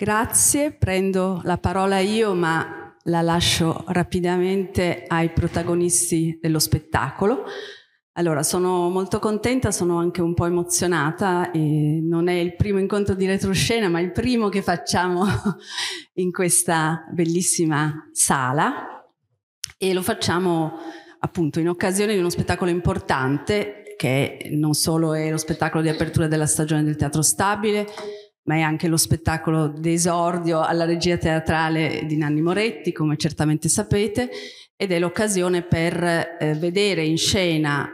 Grazie, prendo la parola io, ma la lascio rapidamente ai protagonisti dello spettacolo. Allora, sono molto contenta, sono anche un po' emozionata, non è il primo incontro di retroscena, ma il primo che facciamo in questa bellissima sala e lo facciamo appunto in occasione di uno spettacolo importante che non solo è lo spettacolo di apertura della stagione del Teatro Stabile, ma è anche lo spettacolo d'esordio alla regia teatrale di Nanni Moretti, come certamente sapete, ed è l'occasione per eh, vedere in scena,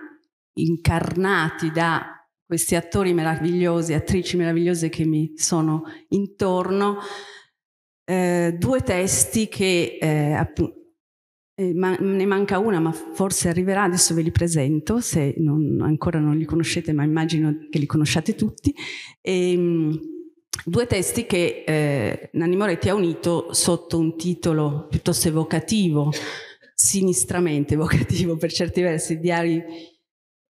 incarnati da questi attori meravigliosi, attrici meravigliose che mi sono intorno, eh, due testi che eh, eh ma ne manca una, ma forse arriverà, adesso ve li presento, se non, ancora non li conoscete, ma immagino che li conosciate tutti. E, ehm, due testi che eh, Nanni Moretti ha unito sotto un titolo piuttosto evocativo, sinistramente evocativo per certi versi, Diari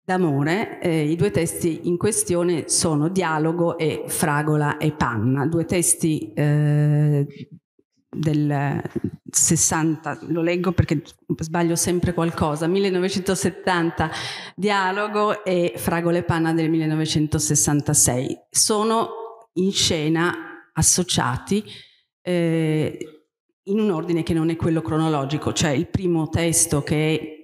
d'amore. Eh, I due testi in questione sono Dialogo e Fragola e Panna, due testi eh, del 60, lo leggo perché sbaglio sempre qualcosa, 1970 Dialogo e Fragola e Panna del 1966. Sono in scena associati eh, in un ordine che non è quello cronologico, cioè il primo testo che è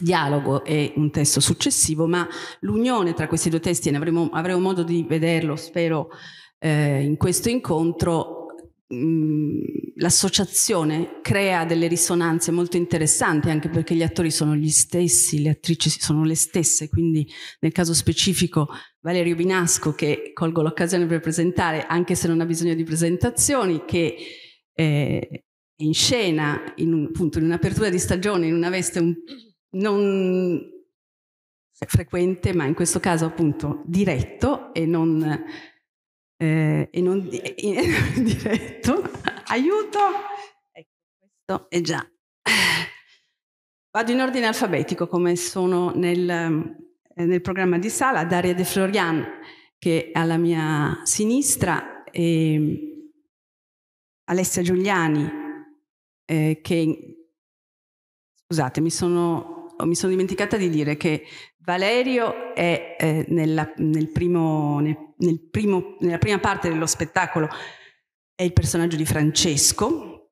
dialogo è un testo successivo, ma l'unione tra questi due testi, e avremo, avremo modo di vederlo, spero, eh, in questo incontro, l'associazione crea delle risonanze molto interessanti anche perché gli attori sono gli stessi, le attrici sono le stesse, quindi nel caso specifico Valerio Binasco che colgo l'occasione per presentare anche se non ha bisogno di presentazioni che eh, è in scena in un, appunto in un'apertura di stagione in una veste un, non frequente ma in questo caso appunto diretto e non eh, e non di- in- diretto. Aiuto! Ecco, questo è già. Vado in ordine alfabetico come sono nel, eh, nel programma di sala, Daria De Florian che è alla mia sinistra e Alessia Giuliani eh, che scusate mi sono, oh, mi sono, dimenticata di dire che Valerio è eh, nella, nel primo, nel nel primo, nella prima parte dello spettacolo è il personaggio di Francesco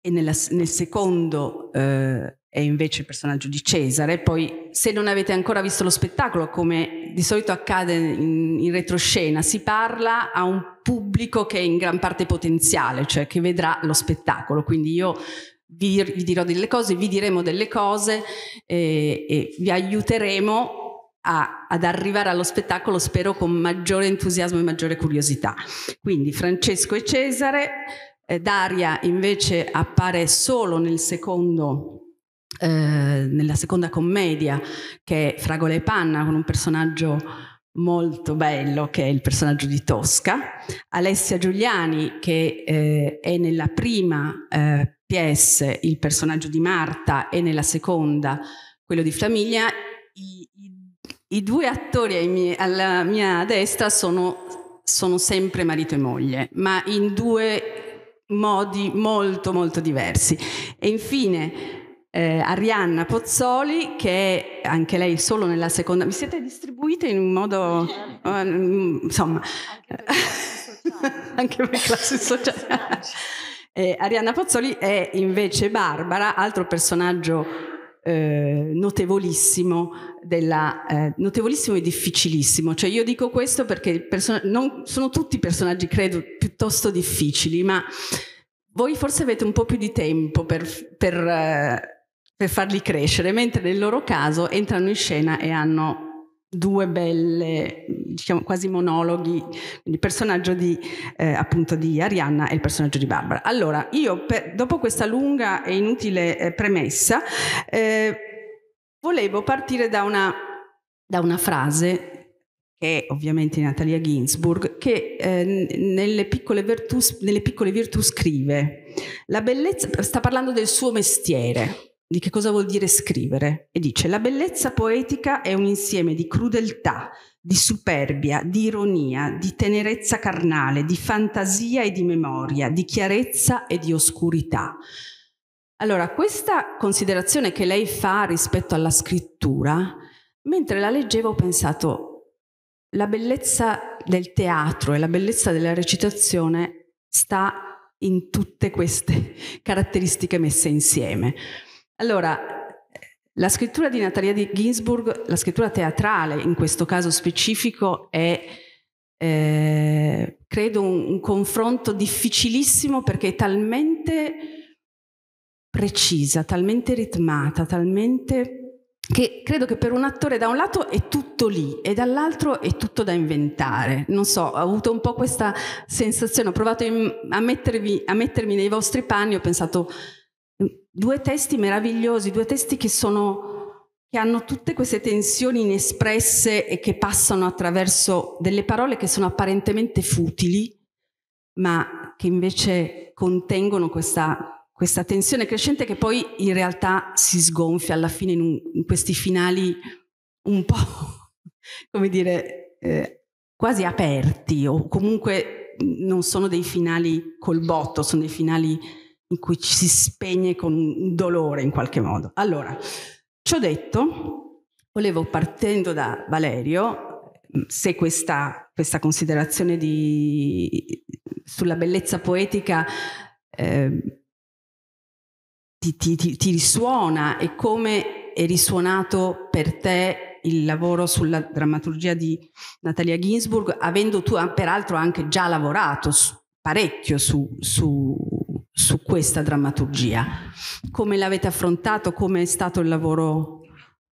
e nella, nel secondo eh, è invece il personaggio di Cesare. Poi se non avete ancora visto lo spettacolo, come di solito accade in, in, retroscena, si parla a un pubblico che è in gran parte potenziale, cioè che vedrà lo spettacolo. Quindi io vi, vi dirò delle cose, vi diremo delle cose eh, e vi aiuteremo a, ad arrivare allo spettacolo, spero, con maggiore entusiasmo e maggiore curiosità. Quindi Francesco e Cesare, eh, Daria invece appare solo nel secondo eh, nella seconda commedia che è Fragole e Panna con un personaggio molto bello che è il personaggio di Tosca, Alessia Giuliani che eh, è nella prima eh, PS il personaggio di Marta e nella seconda quello di Flamiglia, i, i i due attori miei, alla mia destra sono, sono sempre marito e moglie, ma in due modi molto molto diversi. E infine eh, Arianna Pozzoli, che è anche lei solo nella seconda. Mi siete distribuite in un modo. Um, insomma. Anche per classi sociali. sociali. eh, Arianna Pozzoli è invece Barbara, altro personaggio eh, notevolissimo, della, eh, notevolissimo e difficilissimo. Cioè io dico questo perché non, sono tutti personaggi, credo, piuttosto difficili, ma voi forse avete un po' più di tempo per, per, eh, per farli crescere, mentre nel loro caso entrano in scena e hanno due belle, diciamo quasi monologhi, il personaggio di, eh, appunto di Arianna e il personaggio di Barbara. Allora, io per, dopo questa lunga e inutile eh, premessa, eh, volevo partire da una, da una frase che è ovviamente Natalia Ginsburg, che eh, nelle, piccole virtù, nelle piccole virtù scrive, la bellezza, sta parlando del suo mestiere, di che cosa vuol dire scrivere e dice la bellezza poetica è un insieme di crudeltà, di superbia, di ironia, di tenerezza carnale, di fantasia e di memoria, di chiarezza e di oscurità. Allora, questa considerazione che lei fa rispetto alla scrittura, mentre la leggevo ho pensato la bellezza del teatro e la bellezza della recitazione sta in tutte queste caratteristiche messe insieme. Allora, la scrittura di Natalia di Ginsburg, la scrittura teatrale in questo caso specifico, è eh, credo un, un, confronto difficilissimo perché è talmente precisa, talmente ritmata, talmente che credo che per un attore da un lato è tutto lì e dall'altro è tutto da inventare. Non so, ho avuto un po' questa sensazione, ho provato a, mettervi, a mettermi nei vostri panni, ho pensato Due testi meravigliosi, due testi che, sono, che hanno tutte queste tensioni inespresse e che passano attraverso delle parole che sono apparentemente futili, ma che invece contengono questa, questa tensione crescente che poi in realtà si sgonfia alla fine in, un, in questi finali un po', come dire, eh, quasi aperti o comunque non sono dei finali col botto, sono dei finali in cui ci si spegne con un dolore in qualche modo. Allora, ciò detto, volevo partendo da Valerio, se questa, questa considerazione di, sulla bellezza poetica eh, ti, ti, ti, ti risuona e come è risuonato per te il lavoro sulla drammaturgia di Natalia Ginsburg, avendo tu ah, peraltro anche già lavorato su, parecchio su, su, su questa drammaturgia. Come l'avete affrontato? Come è stato il lavoro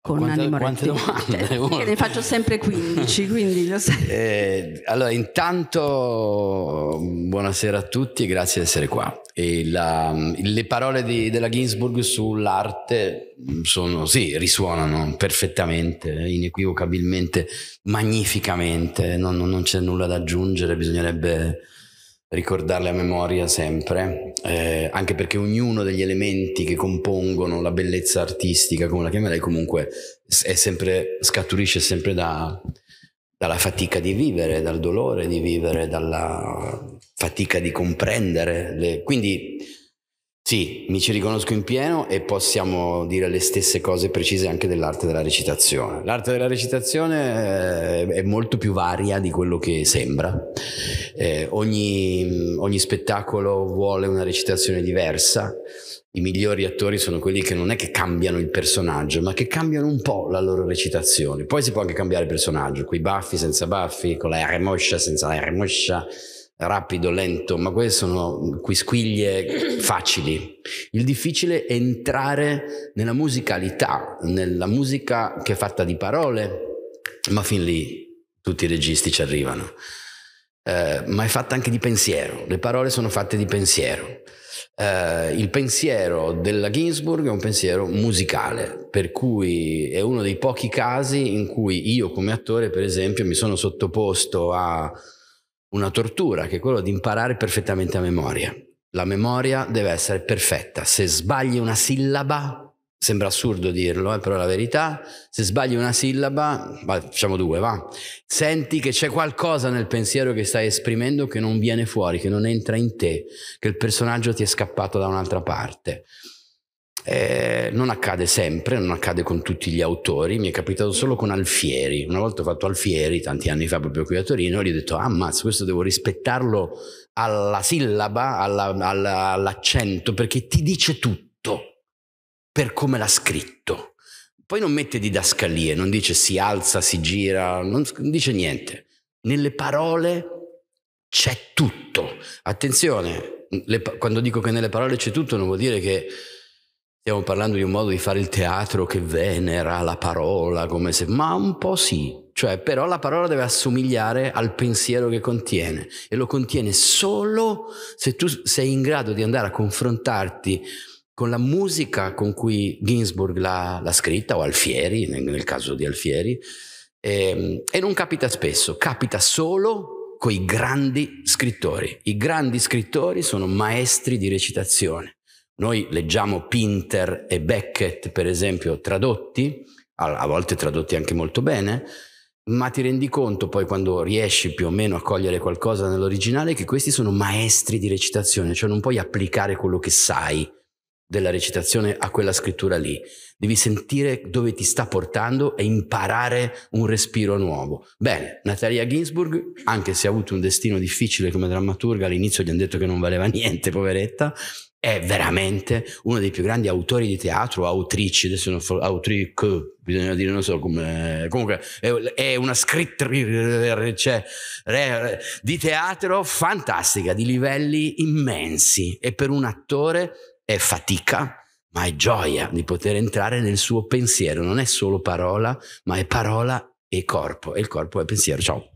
con quante, Anni Moretti? Quante domande? ne faccio sempre 15, quindi lo sai. Eh, allora, intanto buonasera a tutti e grazie di essere qua. La, le parole di, della Ginsburg sull'arte sono, sì, risuonano perfettamente, inequivocabilmente, magnificamente, non, non c'è nulla da aggiungere, bisognerebbe ricordarle a memoria sempre, eh, anche perché ognuno degli elementi che compongono la bellezza artistica, come la chiamerei, comunque sempre, scaturisce sempre da, dalla fatica di vivere, dal dolore di vivere, dalla fatica di comprendere. Le, quindi sì, mi ci riconosco in pieno e possiamo dire le stesse cose precise anche dell'arte della recitazione. L'arte della recitazione eh, è molto più varia di quello che sembra. Eh, ogni, ogni spettacolo vuole una recitazione diversa. I migliori attori sono quelli che non è che cambiano il personaggio, ma che cambiano un po' la loro recitazione. Poi si può anche cambiare il personaggio, i baffi, senza baffi, con la R moscia, senza la R moscia rapido, lento, ma queste sono quisquiglie facili. Il difficile è entrare nella musicalità, nella musica che è fatta di parole, ma fin lì tutti i registi ci arrivano. Eh, ma è fatta anche di pensiero, le parole sono fatte di pensiero. Eh, il pensiero della Ginsburg è un pensiero musicale, per cui è uno dei pochi casi in cui io come attore, per esempio, mi sono sottoposto a una tortura, che è quello di imparare perfettamente a memoria. La memoria deve essere perfetta. Se sbagli una sillaba, sembra assurdo dirlo, eh, però è la verità, se sbagli una sillaba, va, facciamo due, va, senti che c'è qualcosa nel pensiero che stai esprimendo che non viene fuori, che non entra in te, che il personaggio ti è scappato da un'altra parte. Eh, non accade sempre, non accade con tutti gli autori, mi è capitato solo con Alfieri. Una volta ho fatto Alfieri, tanti anni fa, proprio qui a Torino, e gli ho detto: Ah, mazzo, questo devo rispettarlo alla sillaba, alla, alla, all'accento, perché ti dice tutto per come l'ha scritto. Poi non mette didascalie, non dice si alza, si gira, non dice niente. Nelle parole c'è tutto. Attenzione, le, quando dico che nelle parole c'è tutto non vuol dire che Stiamo parlando di un modo di fare il teatro che venera la parola, come se... Ma un po' sì, cioè però la parola deve assomigliare al pensiero che contiene e lo contiene solo se tu sei in grado di andare a confrontarti con la musica con cui Ginsburg l'ha, l'ha scritta, o Alfieri, nel, caso di Alfieri, e, ehm, e non capita spesso, capita solo con i grandi scrittori. I grandi scrittori sono maestri di recitazione noi leggiamo Pinter e Beckett, per esempio, tradotti, a volte tradotti anche molto bene, ma ti rendi conto poi quando riesci più o meno a cogliere qualcosa nell'originale che questi sono maestri di recitazione, cioè non puoi applicare quello che sai della recitazione a quella scrittura lì. Devi sentire dove ti sta portando e imparare un respiro nuovo. Bene, Natalia Ginsburg, anche se ha avuto un destino difficile come drammaturga, all'inizio gli hanno detto che non valeva niente, poveretta, è veramente uno dei più grandi autori di teatro, autrici, adesso non for, autric, bisogna dire, non so come, comunque è, è una scrittrice cioè, di teatro fantastica, di livelli immensi e per un attore è fatica, ma è gioia di poter entrare nel suo pensiero, non è solo parola, ma è parola e corpo, e il corpo è pensiero. Ciao.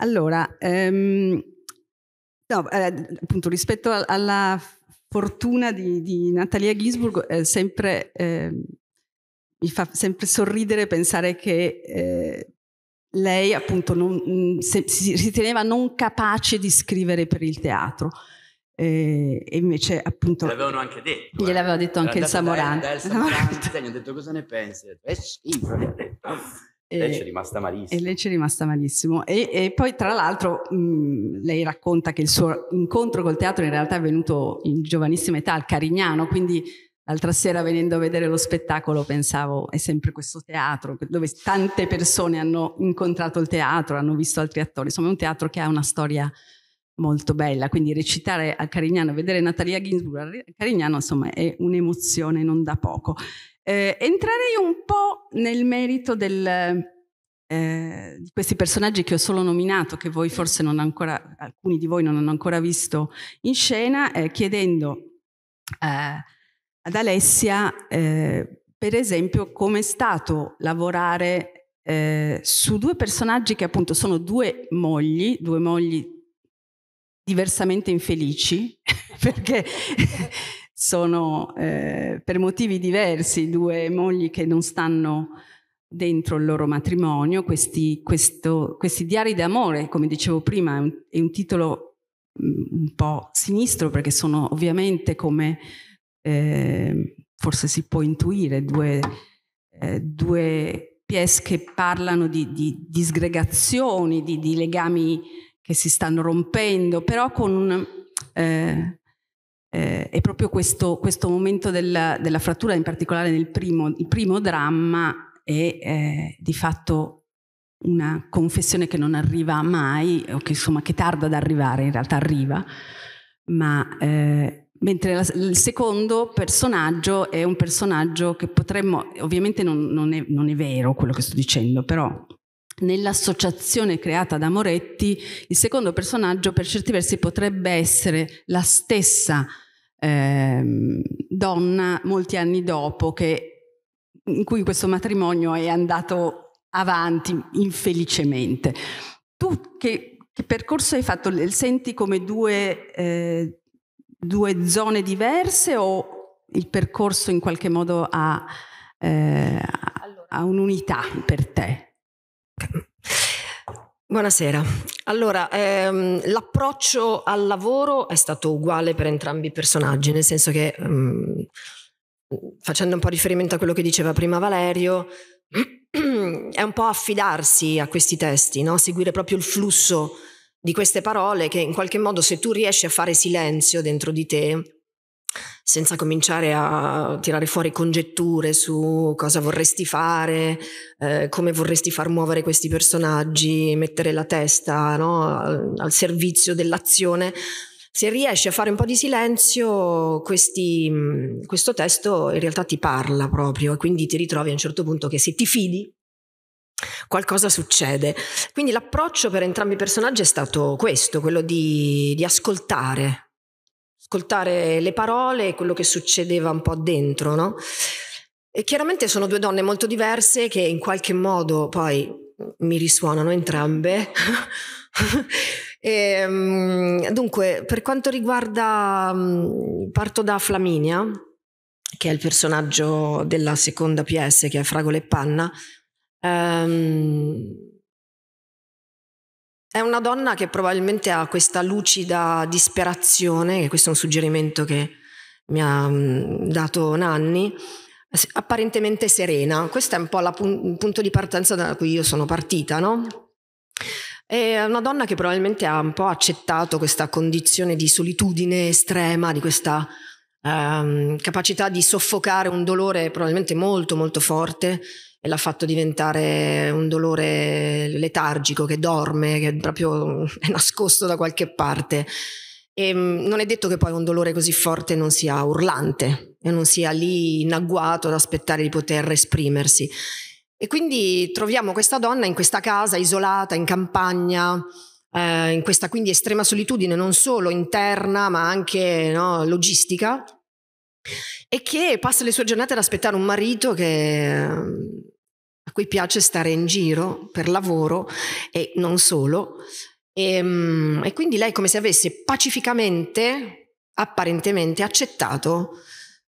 Allora, ehm, no, eh, appunto rispetto a, alla fortuna di, di Natalia Gisburg, eh, sempre, eh, mi fa sempre sorridere pensare che eh, lei appunto non, mm, se, si riteneva non capace di scrivere per il teatro. Eh, e invece appunto gliel'avevano anche detto eh. gliel'aveva eh. detto anche il Samorano gli hanno detto cosa ne pensi eh, sì, e lei ci è rimasta malissimo. E lei ci è rimasta malissimo. E, e poi, tra l'altro, mh, lei racconta che il suo incontro col teatro in realtà è venuto in giovanissima età al Carignano, quindi l'altra sera venendo a vedere lo spettacolo pensavo è sempre questo teatro dove tante persone hanno incontrato il teatro, hanno visto altri attori. Insomma, è un teatro che ha una storia molto bella, quindi recitare al Carignano, vedere Natalia Ginsburg al Carignano, insomma, è un'emozione non da poco. Eh, entrerei un po' nel merito del, eh, di questi personaggi che ho solo nominato, che voi forse non ancora, alcuni di voi non hanno ancora visto in scena, eh, chiedendo eh, ad Alessia, eh, per esempio, com'è stato lavorare eh, su due personaggi che appunto sono due mogli, due mogli diversamente infelici, perché sono eh, per motivi diversi due mogli che non stanno dentro il loro matrimonio, questi, questo, questi diari d'amore, come dicevo prima, è un, è un titolo mm, un po' sinistro perché sono ovviamente come eh, forse si può intuire due, eh, due pièce che parlano di, di disgregazioni, di, di, legami che si stanno rompendo, però con eh, eh, è proprio questo, questo momento della, della, frattura, in particolare nel primo, primo dramma, è eh, di fatto una confessione che non arriva mai, o che insomma che tarda ad arrivare, in realtà arriva, ma eh, Mentre la, il secondo personaggio è un personaggio che potremmo, ovviamente non, non, è, non, è, vero quello che sto dicendo, però nell'associazione creata da Moretti, il secondo personaggio per certi versi potrebbe essere la stessa eh, donna molti anni dopo che, in cui questo matrimonio è andato avanti infelicemente. Tu che, che percorso hai fatto? Senti come due, eh, due, zone diverse o il percorso in qualche modo ha, eh, ha un'unità per te? Buonasera. Allora, ehm, l'approccio al lavoro è stato uguale per entrambi i personaggi, nel senso che, mh, mm, facendo un po' riferimento a quello che diceva prima Valerio, è un po' affidarsi a questi testi, no? seguire proprio il flusso di queste parole che in qualche modo se tu riesci a fare silenzio dentro di te, senza cominciare a tirare fuori congetture su cosa vorresti fare, eh, come vorresti far muovere questi personaggi, mettere la testa no, al, al servizio dell'azione. Se riesci a fare un po' di silenzio, questi, questo testo in realtà ti parla proprio e quindi ti ritrovi a un certo punto che se ti fidi qualcosa succede. Quindi l'approccio per entrambi i personaggi è stato questo, quello di, di ascoltare ascoltare le parole e quello che succedeva un po' dentro, no? E chiaramente sono due donne molto diverse che in qualche modo poi mi risuonano entrambe. e, ehm, dunque, per quanto riguarda, mm, parto da Flaminia, che è il personaggio della seconda PS, che è Fragole e Panna. Um, è una donna che probabilmente ha questa lucida disperazione, e questo è un suggerimento che mi ha mm, dato Nanni, apparentemente serena. Questo è un po' il punto di partenza da cui io sono partita, no? È una donna che probabilmente ha un po' accettato questa condizione di solitudine estrema, di questa ehm, capacità di soffocare un dolore probabilmente molto molto forte e l'ha fatto diventare un dolore letargico che dorme, che proprio è nascosto da qualche parte. E ehm, non è detto che poi un dolore così forte non sia urlante e non sia lì in agguato ad aspettare di poter esprimersi. E quindi troviamo questa donna in questa casa isolata, in campagna, eh, in questa quindi estrema solitudine non solo interna ma anche no, logistica e che passa le sue giornate ad aspettare un marito che a cui piace stare in giro per lavoro e non solo. E, ehm, e quindi lei come se avesse pacificamente, apparentemente, accettato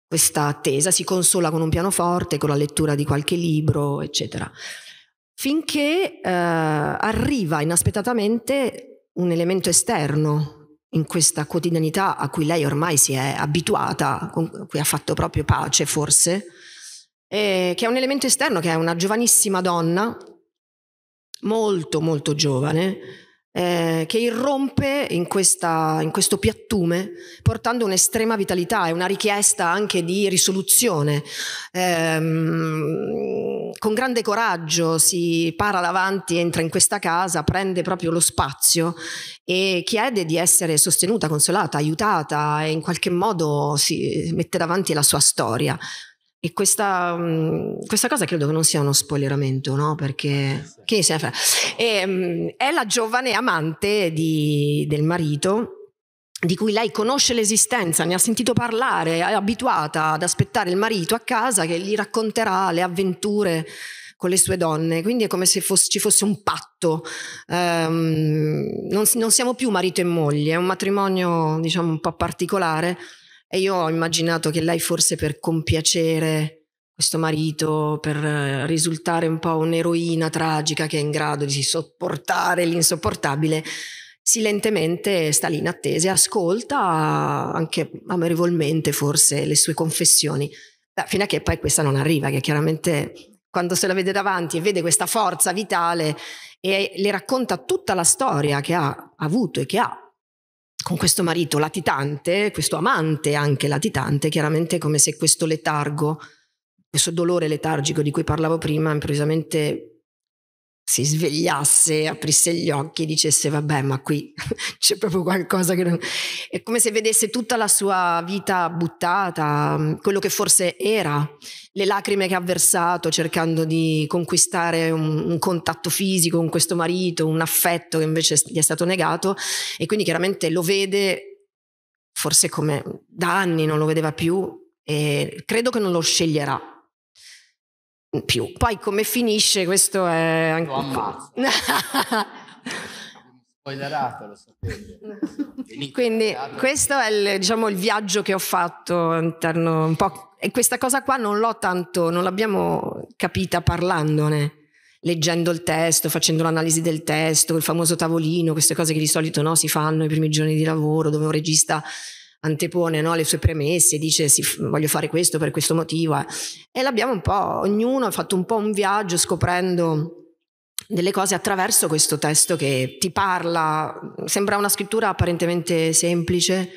questa attesa, si consola con un pianoforte, con la lettura di qualche libro, eccetera. Finché eh, arriva inaspettatamente un elemento esterno in questa quotidianità a cui lei ormai si è abituata, con cui ha fatto proprio pace forse, eh, che è un elemento esterno, che è una giovanissima donna, molto molto giovane, eh, che irrompe in, questa, in, questo piattume portando un'estrema vitalità e una richiesta anche di risoluzione. Ehm, con grande coraggio si para davanti, entra in questa casa, prende proprio lo spazio e chiede di essere sostenuta, consolata, aiutata e in qualche modo si mette davanti la sua storia. E questa, mm, questa, cosa credo che non sia uno spoileramento, no? Perché chi se ne frega. E, ehm, è la giovane amante di, del marito di cui lei conosce l'esistenza, ne ha sentito parlare, è abituata ad aspettare il marito a casa che gli racconterà le avventure con le sue donne, quindi è come se fosse, ci fosse un patto. Um, non, non, siamo più marito e moglie, è un matrimonio diciamo un po' particolare e io ho immaginato che lei forse per compiacere questo marito, per eh, risultare un po' un'eroina tragica che è in grado di sopportare l'insopportabile, silentemente sta lì in attesa e ascolta anche amorevolmente forse le sue confessioni. Beh, fino a che poi questa non arriva, che chiaramente quando se la vede davanti e vede questa forza vitale e le racconta tutta la storia che ha avuto e che ha con questo marito latitante, questo amante anche latitante, chiaramente come se questo letargo, questo dolore letargico di cui parlavo prima, improvvisamente si svegliasse, aprisse gli occhi e dicesse vabbè ma qui c'è proprio qualcosa che non... È come se vedesse tutta la sua vita buttata, mm, quello che forse era, le lacrime che ha versato cercando di conquistare un, un contatto fisico con questo marito, un affetto che invece gli è stato negato e quindi chiaramente lo vede forse come da anni non lo vedeva più e credo che non lo sceglierà più. Poi come finisce questo è... Lo ammazzo. spoilerato, lo sapete. Quindi questo è il, diciamo, il viaggio che ho fatto all'interno un po'. E questa cosa qua non l'ho tanto, non l'abbiamo capita parlandone, leggendo il testo, facendo l'analisi del testo, il famoso tavolino, queste cose che di solito no, si fanno i primi giorni di lavoro, dove un regista antepone no, le sue premesse, dice sì, voglio fare questo per questo motivo. Eh. E l'abbiamo un po', ognuno ha fatto un po' un viaggio scoprendo delle cose attraverso questo testo che ti parla, sembra una scrittura apparentemente semplice,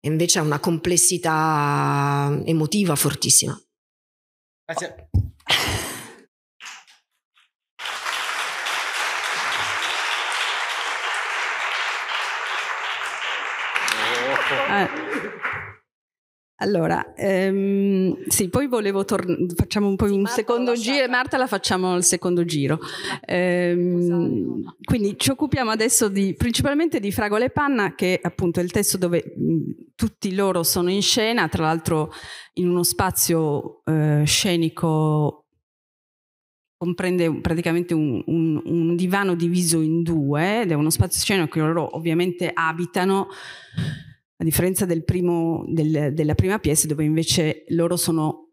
invece ha una complessità emotiva fortissima. Grazie. Allora, ehm, sì, poi volevo tornare, facciamo un, po sì, un secondo giro, Marta la facciamo al secondo giro. Ehm, esatto. quindi ci occupiamo adesso di, principalmente di Fragola e Panna, che appunto il testo dove mh, tutti loro sono in scena, tra l'altro in uno spazio eh, scenico comprende praticamente un, un, un, divano diviso in due ed è uno spazio scenico che loro ovviamente abitano a differenza del primo, del, della prima pièce dove invece loro sono,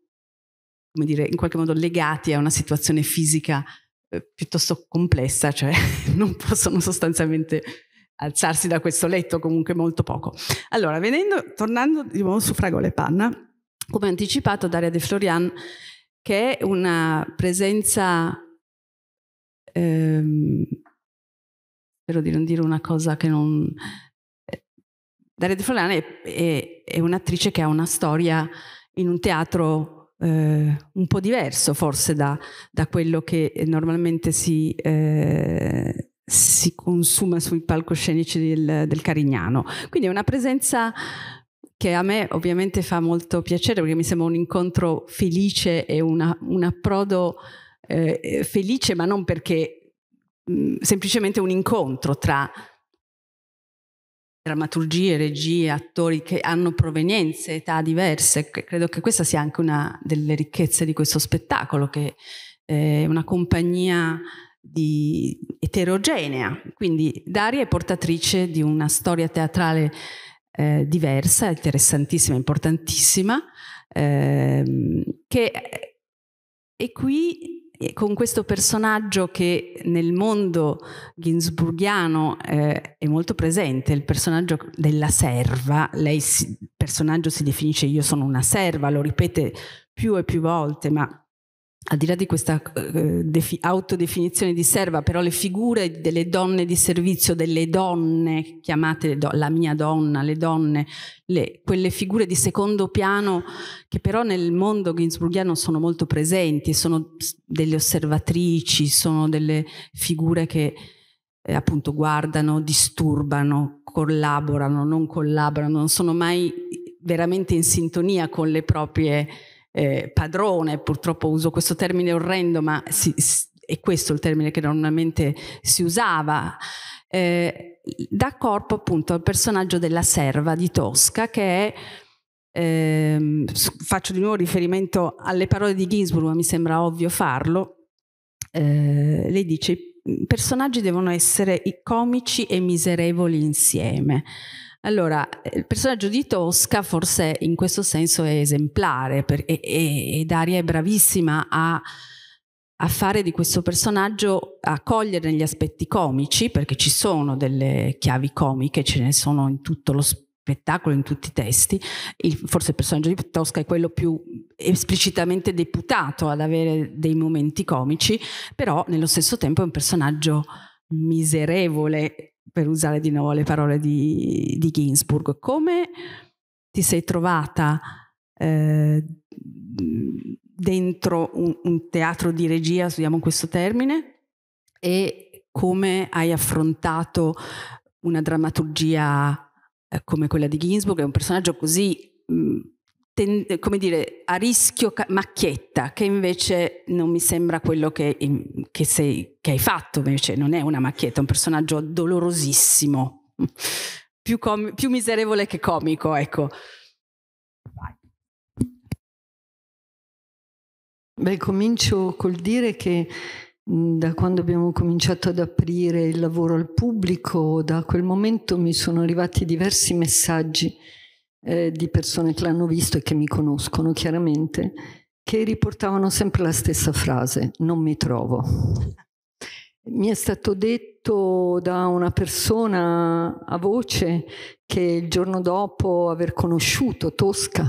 come dire, in qualche modo legati a una situazione fisica eh, piuttosto complessa, cioè non possono sostanzialmente alzarsi da questo letto, comunque molto poco. Allora, venendo, tornando di nuovo su Fragole e Panna, come anticipato Daria De Florian, che è una presenza... Ehm, spero di non dire una cosa che non Daria De Floriani è, è, è un'attrice che ha una storia in un teatro eh, un po' diverso forse da, da quello che normalmente si, eh, si consuma sui palcoscenici del, del, Carignano. Quindi è una presenza che a me ovviamente fa molto piacere perché mi sembra un incontro felice e una, un approdo eh, felice, ma non perché mh, mm, semplicemente un incontro tra drammaturgie, regie, attori che hanno provenienze, età diverse. Credo che questa sia anche una delle ricchezze di questo spettacolo, che è una compagnia eterogenea. Quindi Daria è portatrice di una storia teatrale eh, diversa, interessantissima, importantissima, ehm, che è qui con questo personaggio che nel mondo ginzburghiano eh, è molto presente, il personaggio della serva, lei si, personaggio si definisce io sono una serva, lo ripete più e più volte, ma al di là di questa eh, eh autodefinizione di serva, però le figure delle donne di servizio, delle donne, chiamate do la mia donna, le donne, le, quelle figure di secondo piano che però nel mondo ginsburgiano sono molto presenti, sono delle osservatrici, sono delle figure che eh, appunto guardano, disturbano, collaborano, non collaborano, non sono mai eh, veramente in sintonia con le proprie eh, padrone, purtroppo uso questo termine orrendo, ma si, si, è questo il termine che normalmente si usava, eh, dà corpo appunto al personaggio della serva di Tosca che è eh, faccio di nuovo riferimento alle parole di Ginsburg, ma mi sembra ovvio farlo. Eh, lei dice: i personaggi devono essere i comici e miserevoli insieme. Allora, eh, il personaggio di Tosca forse in questo senso è esemplare perché e, e, Daria è bravissima a, a, fare di questo personaggio, a cogliere gli aspetti comici, perché ci sono delle chiavi comiche, ce ne sono in tutto lo spettacolo, in tutti i testi. Il, forse il personaggio di Tosca è quello più esplicitamente deputato ad avere dei momenti comici, però nello stesso tempo è un personaggio miserevole per usare di nuovo le parole di, di Ginsburg, come ti sei trovata eh, dentro un, un, teatro di regia, usiamo questo termine, e come hai affrontato una drammaturgia eh, come quella di Ginsburg, è un personaggio così mh, mm, ten, come dire, a rischio macchietta, che invece non mi sembra quello che, che, sei, che hai fatto, invece non è una macchietta, è un personaggio dolorosissimo, più, più miserevole che comico, ecco. Beh, comincio col dire che mm, da quando abbiamo cominciato ad aprire il lavoro al pubblico, da quel momento mi sono arrivati diversi messaggi eh, di persone che l'hanno visto e che mi conoscono chiaramente, che riportavano sempre la stessa frase, non mi trovo. Mi è stato detto da una persona a voce che il giorno dopo aver conosciuto Tosca,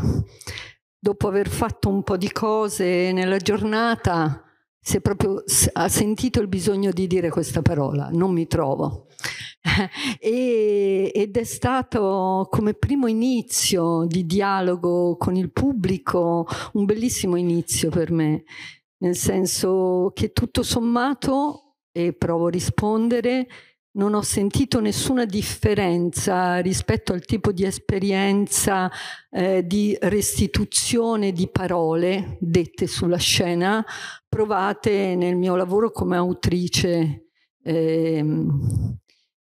dopo aver fatto un po' di cose nella giornata, si proprio, ha sentito il bisogno di dire questa parola, non mi trovo. e, ed è stato come primo inizio di dialogo con il pubblico un bellissimo inizio per me, nel senso che tutto sommato, e provo a rispondere, non ho sentito nessuna differenza rispetto al tipo di esperienza eh, di restituzione di parole dette sulla scena provate nel mio lavoro come autrice eh,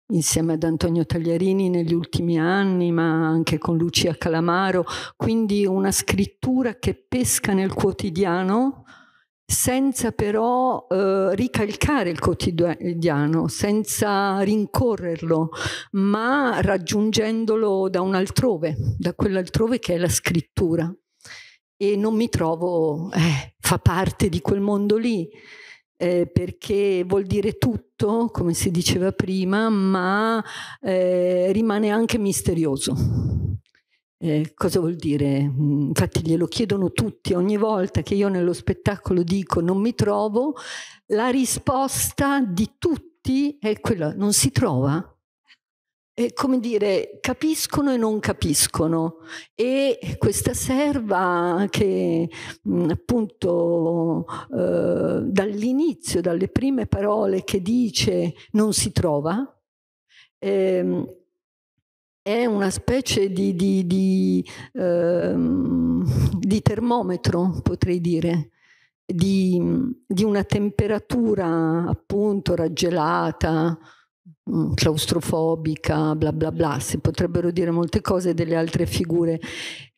insieme ad Antonio Tagliarini negli ultimi anni, ma anche con Lucia Calamaro, quindi una scrittura che pesca nel quotidiano senza però eh, ricalcare il quotidiano, senza rincorrerlo, ma raggiungendolo da un altrove, da quell'altrove che è la scrittura. E non mi trovo, eh, fa parte di quel mondo lì eh, perché vuol dire tutto, come si diceva prima, ma eh, rimane anche misterioso. Eh, cosa vuol dire? Mm, infatti glielo chiedono tutti, ogni volta che io nello spettacolo dico non mi trovo, la risposta di tutti è quella, non si trova eh, come dire, capiscono e non capiscono. E questa serva che mh, appunto eh, dall'inizio, dalle prime parole che dice non si trova, ehm, è una specie di, di, di, ehm, di, termometro, potrei dire, di, una temperatura appunto raggelata, Mm, claustrofobica, bla bla bla, si potrebbero dire molte cose delle altre figure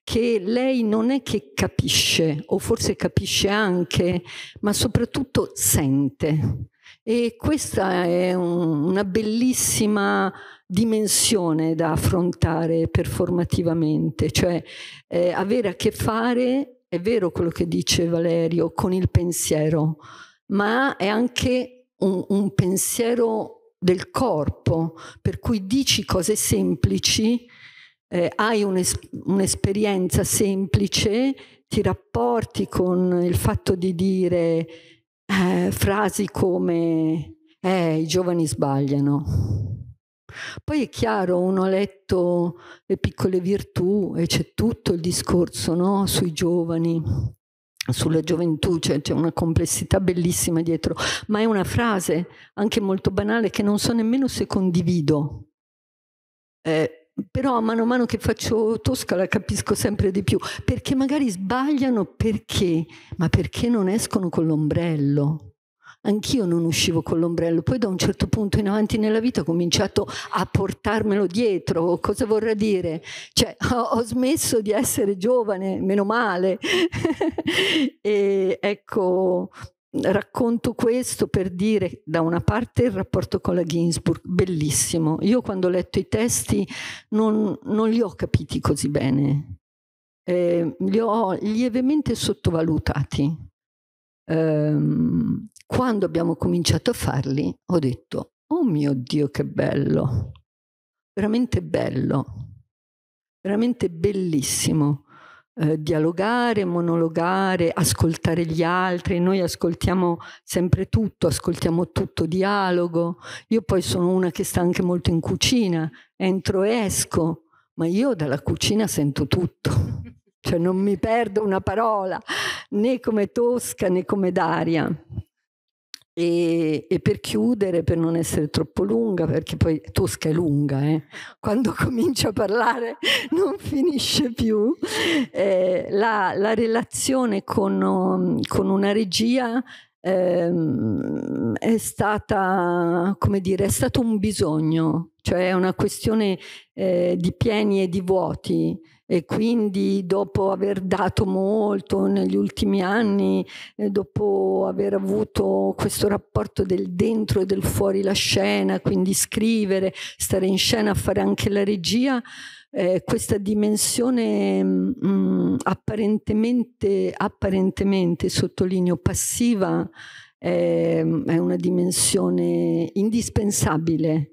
che lei non è che capisce, o forse capisce anche, ma soprattutto sente. E questa è un, una bellissima dimensione da affrontare performativamente, cioè eh, avere a che fare, è vero quello che dice Valerio, con il pensiero, ma è anche un, un pensiero del corpo, per cui dici cose semplici, eh, hai un'es- un'esperienza semplice, ti rapporti con il fatto di dire eh, frasi come eh, i giovani sbagliano. Poi è chiaro, uno ha letto le piccole virtù e c'è tutto il discorso no? sui giovani sulla gioventù, cioè c'è una complessità bellissima dietro, ma è una frase anche molto banale che non so nemmeno se condivido. Eh, però a mano a mano che faccio Tosca la capisco sempre di più, perché magari sbagliano perché, ma perché non escono con l'ombrello? anch'io non uscivo con l'ombrello, poi da un certo punto in avanti nella vita ho cominciato a portarmelo dietro, cosa vorrà dire? Cioè ho, smesso di essere giovane, meno male. e ecco, racconto questo per dire da una parte il rapporto con la Ginsburg, bellissimo. Io quando ho letto i testi non, non li ho capiti così bene, eh, li ho lievemente sottovalutati. Um, quando abbiamo cominciato a farli, ho detto, oh mio Dio, che bello, veramente bello, veramente bellissimo. Eh, dialogare, monologare, ascoltare gli altri, noi ascoltiamo sempre tutto, ascoltiamo tutto, dialogo. Io poi sono una che sta anche molto in cucina, entro e esco, ma io dalla cucina sento tutto, cioè non mi perdo una parola, né come Tosca né come Daria. E, e, per chiudere, per non essere troppo lunga, perché poi Tosca è lunga, eh? quando comincio a parlare non finisce più, eh, la, la, relazione con, um, con una regia ehm, è stata, come dire, è stato un bisogno, cioè è una questione eh, di pieni e di vuoti e quindi dopo aver dato molto negli ultimi anni, eh, dopo aver avuto questo rapporto del dentro e del fuori la scena, quindi scrivere, stare in scena, fare anche la regia, eh, questa dimensione mh, mm, apparentemente, apparentemente, sottolineo, passiva eh, è una dimensione indispensabile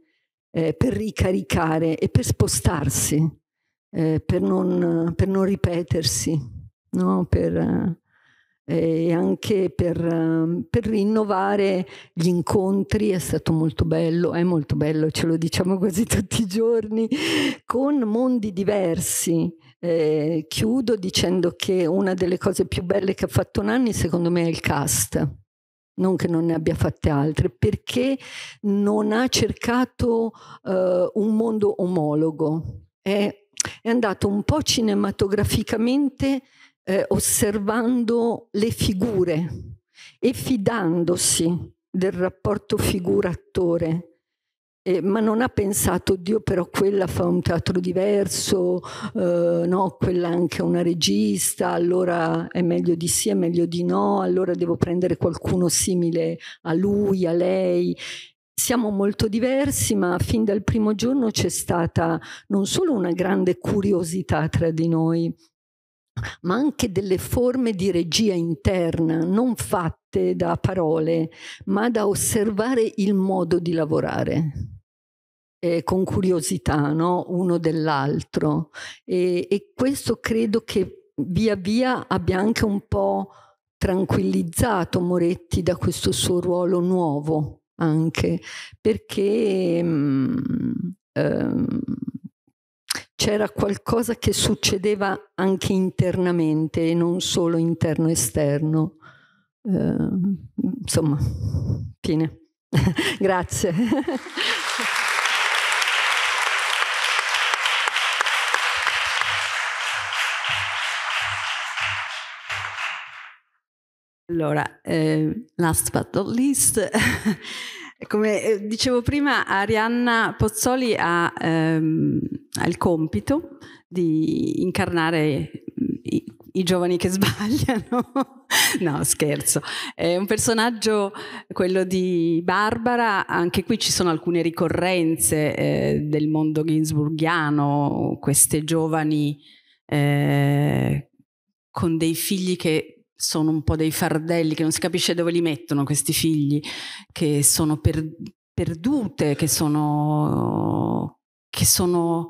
eh, per ricaricare e per spostarsi eh, per, non, per, non, ripetersi, no? per, eh, e anche per, per, rinnovare gli incontri è stato molto bello, è molto bello, ce lo diciamo quasi tutti i giorni, con mondi diversi. Eh, chiudo dicendo che una delle cose più belle che ha fatto Nanni secondo me è il cast non che non ne abbia fatte altre, perché non ha cercato eh, un mondo omologo, è è andato un po' cinematograficamente eh, osservando le figure e fidandosi del rapporto figura-attore. Eh, ma non ha pensato, Dio però quella fa un teatro diverso, eh, no, quella anche una regista, allora è meglio di sì, è meglio di no, allora devo prendere qualcuno simile a lui, a lei. Siamo molto diversi, ma fin dal primo giorno c'è stata non solo una grande curiosità tra di noi, ma anche delle forme di regia interna, non fatte da parole, ma da osservare il modo di lavorare. Eh, con curiosità, no? uno dell'altro. E, e questo credo che via via abbia anche un po' tranquillizzato Moretti da questo suo ruolo nuovo anche perché um, um, c'era qualcosa che succedeva anche internamente e non solo interno-esterno. Uh, ehm, insomma, fine. Grazie. Allora, eh, last but not least, come eh, dicevo prima, Arianna Pozzoli ha, ehm, ha il compito di incarnare mm, i, i giovani che sbagliano. no, scherzo. È un personaggio, quello di Barbara, anche qui ci sono alcune ricorrenze eh, del mondo ginsburgiano, queste giovani eh, con dei figli che sono un po' dei fardelli che non si capisce dove li mettono questi figli, che sono per, perdute, che sono... Che sono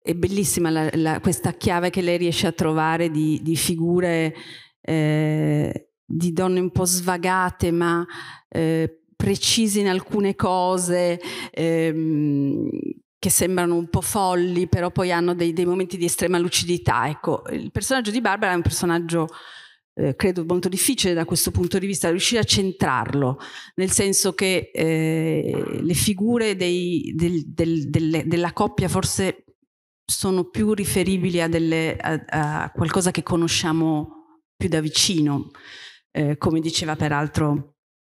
è bellissima la, la, questa chiave che lei riesce a trovare di, di figure, eh, di donne un po' svagate ma eh, precise in alcune cose, ehm, che sembrano un po' folli, però poi hanno dei, dei momenti di estrema lucidità. Ecco, il personaggio di Barbara è un personaggio eh, credo molto difficile da questo punto di vista riuscire a centrarlo, nel senso che eh, le figure dei, del, del, delle, della coppia forse sono più riferibili a, delle, a, a qualcosa che conosciamo più da vicino, eh, come diceva peraltro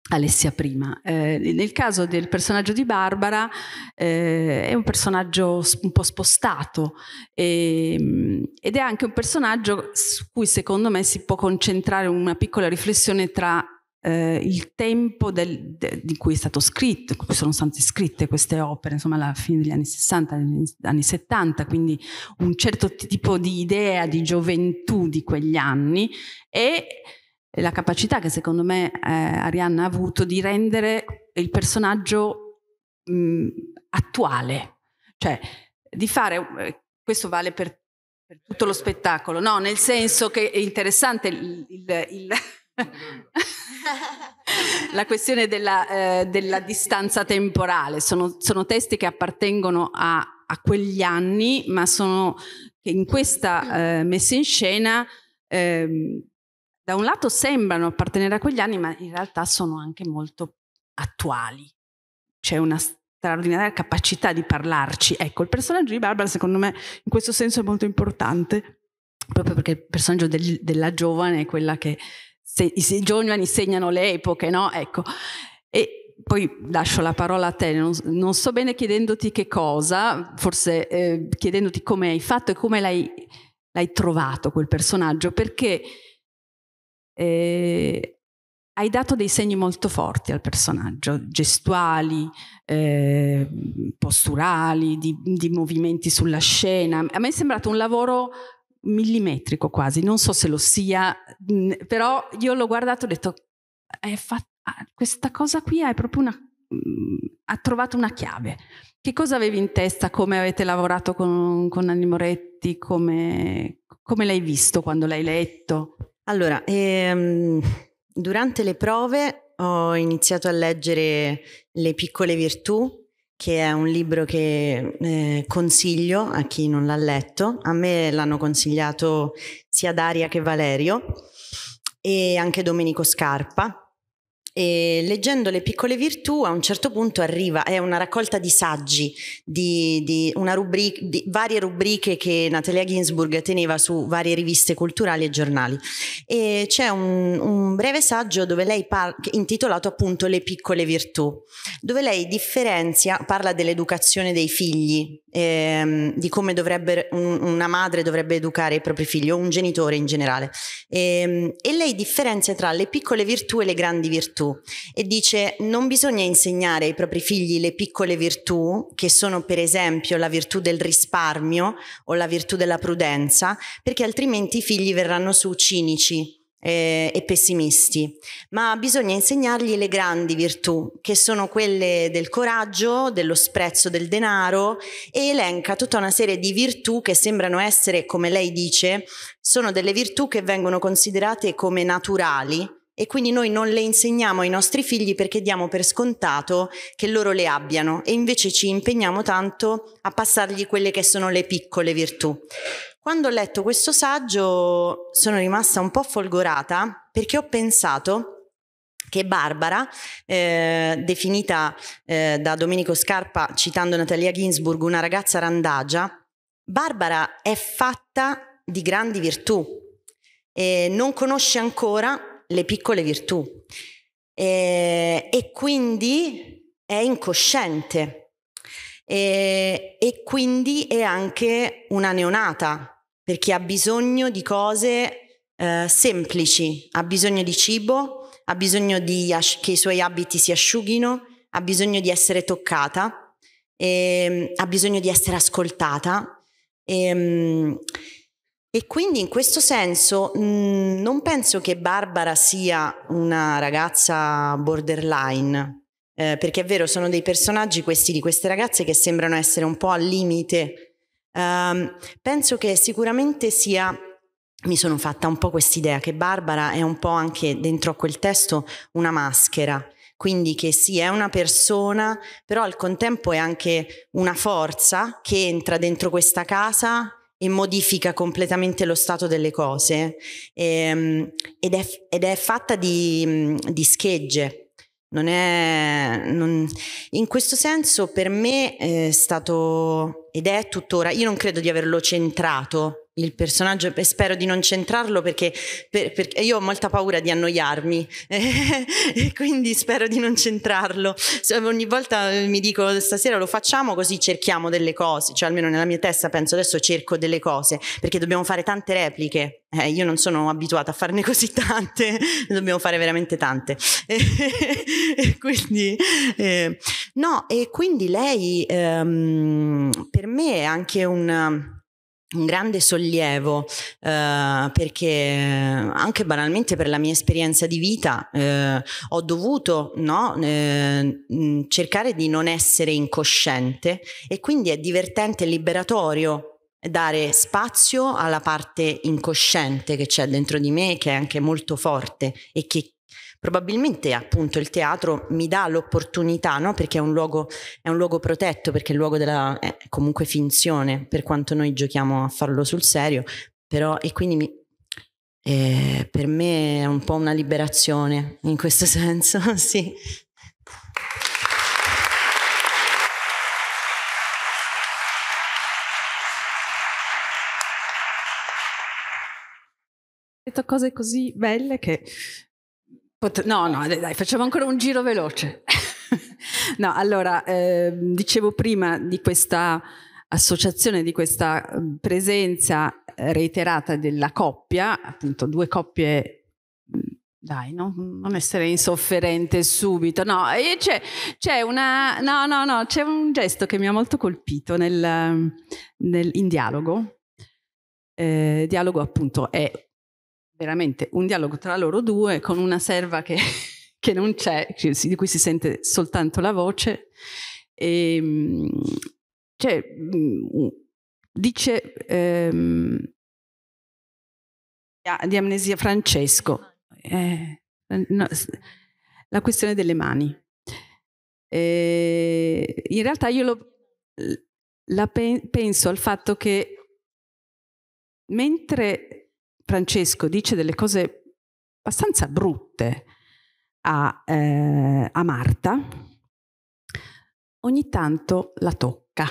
Alessia prima. Eh, nel caso del personaggio di Barbara eh, è un personaggio un po' spostato e, ehm, ed è anche un personaggio su cui secondo me si può concentrare una piccola riflessione tra eh, il tempo del, de, di cui è stato scritto, cui sono state scritte queste opere, insomma alla fine degli anni 60, anni 70, quindi un certo tipo di idea di gioventù di quegli anni e la capacità che secondo me eh, Arianna ha avuto di rendere il personaggio mh, attuale, cioè di fare, eh, questo vale per, per, tutto lo spettacolo, no, nel senso che è interessante il, il, il la questione della, eh, della distanza temporale, sono, sono, testi che appartengono a, a, quegli anni, ma sono che in questa eh, messa in scena... Eh, da un lato sembrano appartenere a quegli anni, ma in realtà sono anche molto attuali. C'è una straordinaria capacità di parlarci. Ecco, il personaggio di Barbara, secondo me, in questo senso è molto importante, proprio perché il personaggio del, della giovane è quella che se, i, giovani segnano le epoche, no? Ecco. E poi lascio la parola a te, non, non so bene chiedendoti che cosa, forse eh, chiedendoti come hai fatto e come l'hai, l'hai trovato quel personaggio, perché eh, hai dato dei segni molto forti al personaggio, gestuali, eh, posturali, di, di, movimenti sulla scena. A me è sembrato un lavoro millimetrico quasi, non so se lo sia, mhmm, però io l'ho guardato e ho detto, fatta, ah, questa cosa qui è proprio una mhmm, ha trovato una chiave. Che cosa avevi in testa? Come avete lavorato con, con Anni Moretti? Come, come l'hai visto quando l'hai letto? Allora, ehm, durante le prove ho iniziato a leggere Le piccole virtù, che è un libro che eh, consiglio a chi non l'ha letto. A me l'hanno consigliato sia Daria che Valerio e anche Domenico Scarpa, e leggendo le piccole virtù a un certo punto arriva, è una raccolta di saggi, di, di, rubrica, di varie rubriche che Natalia Ginsburg teneva su varie riviste culturali e giornali. E c'è un, un breve saggio dove lei parla, intitolato appunto Le piccole virtù, dove lei differenzia, parla dell'educazione dei figli, ehm, di come dovrebbe un, una madre dovrebbe educare i propri figli o un genitore in generale. E, ehm, e lei differenzia tra le piccole virtù e le grandi virtù e dice non bisogna insegnare ai propri figli le piccole virtù che sono per esempio la virtù del risparmio o la virtù della prudenza perché altrimenti i figli verranno su cinici eh, e pessimisti, ma bisogna insegnargli le grandi virtù, che sono quelle del coraggio, dello sprezzo del denaro e elenca tutta una serie di virtù che sembrano essere, come lei dice, sono delle virtù che vengono considerate come naturali e quindi noi non le insegniamo ai nostri figli perché diamo per scontato che loro le abbiano e invece ci impegniamo tanto a passargli quelle che sono le piccole virtù. Quando ho letto questo saggio sono rimasta un po' folgorata perché ho pensato che Barbara, eh, definita eh, da Domenico Scarpa citando Natalia Ginsburg una ragazza randagia, Barbara è fatta di grandi virtù e non conosce ancora le piccole virtù e, e quindi è incosciente e, e quindi è anche una neonata perché ha bisogno di cose eh, semplici, ha bisogno di cibo, ha bisogno as- che i suoi abiti si asciughino, ha bisogno di essere toccata, e, ehm, ha bisogno di essere ascoltata. E, ehm, e quindi in questo senso mh, mm, non penso che Barbara sia una ragazza borderline, eh, perché è vero, sono dei personaggi questi di queste ragazze che sembrano essere un po' al limite Um, penso che sicuramente sia mi sono fatta un po' quest'idea che Barbara è un po' anche dentro a quel testo una maschera, quindi che sì, è una persona, però al contempo è anche una forza che entra dentro questa casa e modifica completamente lo stato delle cose e, ehm, ed, è, ed, è, fatta di, di schegge, non è, non, in questo senso per me è stato ed è tuttora, io non credo di averlo centrato il personaggio, e spero di non centrarlo perché, per, perché io ho molta paura di annoiarmi e quindi spero di non centrarlo. Ogni volta eh, mi dico stasera lo facciamo così cerchiamo delle cose, cioè almeno nella mia testa penso adesso cerco delle cose perché dobbiamo fare tante repliche. Eh, io non sono abituata a farne così tante, dobbiamo fare veramente tante. e quindi, eh, no, e quindi lei ehm, per me è anche un un grande sollievo eh, perché anche banalmente per la mia esperienza di vita eh, ho dovuto no, eh, mm, cercare di non essere incosciente e quindi è divertente e liberatorio dare spazio alla parte incosciente che c'è dentro di me che è anche molto forte e che probabilmente appunto il teatro mi dà l'opportunità, no? perché è un, luogo, è un, luogo, protetto, perché il luogo della, è comunque finzione, per quanto noi giochiamo a farlo sul serio, però e quindi mi, eh, per me è un po' una liberazione in questo senso, sì. detto cose così belle che Pot- no, no, dai, facciamo ancora un giro veloce. no, allora, eh, dicevo prima di questa associazione, di questa ehm, presenza reiterata della coppia, appunto due coppie mm, dai, no? non essere insofferente subito. No, c'è, c'è, una, no, no, no, c'è un gesto che mi ha molto colpito nel, nel, in dialogo. Eh, dialogo appunto è veramente un dialogo tra loro due con una serva che, che non c'è, di cui si sente soltanto la voce. E, ehm, cioè, mm, mm, dice ehm, di amnesia Francesco, eh, no, la questione delle mani. Eh, in realtà io lo, la pe penso al fatto che mentre Francesco dice delle cose abbastanza brutte a, eh, a Marta, ogni tanto la tocca.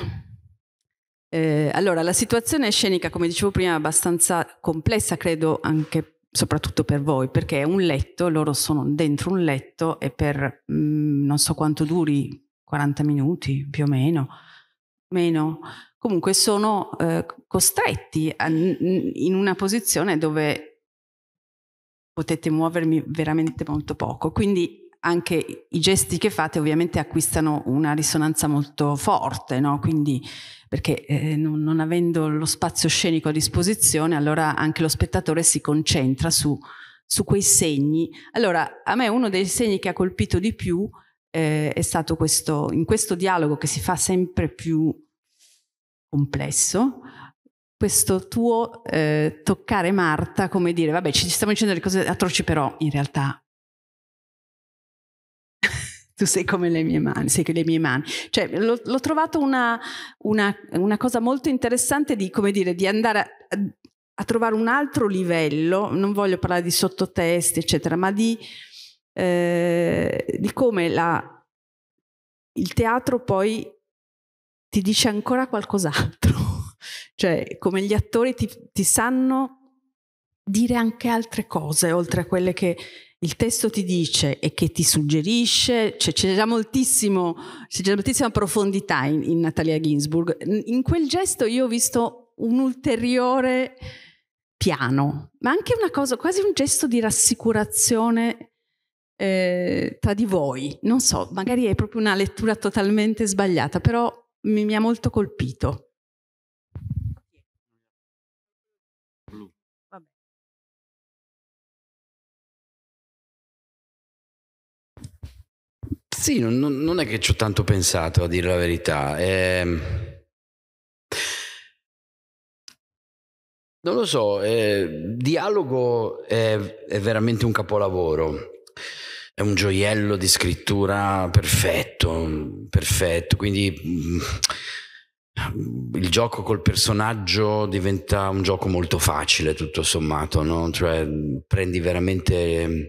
Eh, allora, la situazione scenica, come dicevo prima, è abbastanza complessa, credo, anche soprattutto per voi, perché è un letto, loro sono dentro un letto e per mh, mm, non so quanto duri, 40 minuti più o meno, meno, comunque sono eh, costretti a, in una posizione dove potete muovermi veramente molto poco. Quindi anche i gesti che fate ovviamente acquistano una risonanza molto forte, no? Quindi, perché eh, non, non, avendo lo spazio scenico a disposizione, allora anche lo spettatore si concentra su, su quei segni. Allora, a me uno dei segni che ha colpito di più eh, è stato questo, in questo dialogo che si fa sempre più complesso, questo tuo eh, toccare Marta come dire, vabbè, ci stiamo dicendo le cose atroci, però in realtà tu sei come le mie mani, sei come le mie mani. Cioè, l'ho, trovato una, una, una, cosa molto interessante di, come dire, di andare a, a, trovare un altro livello, non voglio parlare di sottotesti, eccetera, ma di, eh, di come la, il teatro poi ti dice ancora qualcos'altro. cioè, come gli attori ti, ti sanno dire anche altre cose, oltre a quelle che il testo ti dice e che ti suggerisce, cioè c'è già, moltissimo, c'è già moltissima profondità in, in Natalia Ginsburg. In quel gesto io ho visto un ulteriore piano, ma anche una cosa, quasi un gesto di rassicurazione eh, tra di voi. Non so, magari è proprio una lettura totalmente sbagliata, però mi, mi ha molto colpito. Sì, non, non, è che ci ho tanto pensato, a dire la verità. Eh, non lo so, eh, Dialogo è, è, veramente un capolavoro è un gioiello di scrittura perfetto, perfetto, quindi mm, il gioco col personaggio diventa un gioco molto facile tutto sommato, no? cioè prendi veramente mm,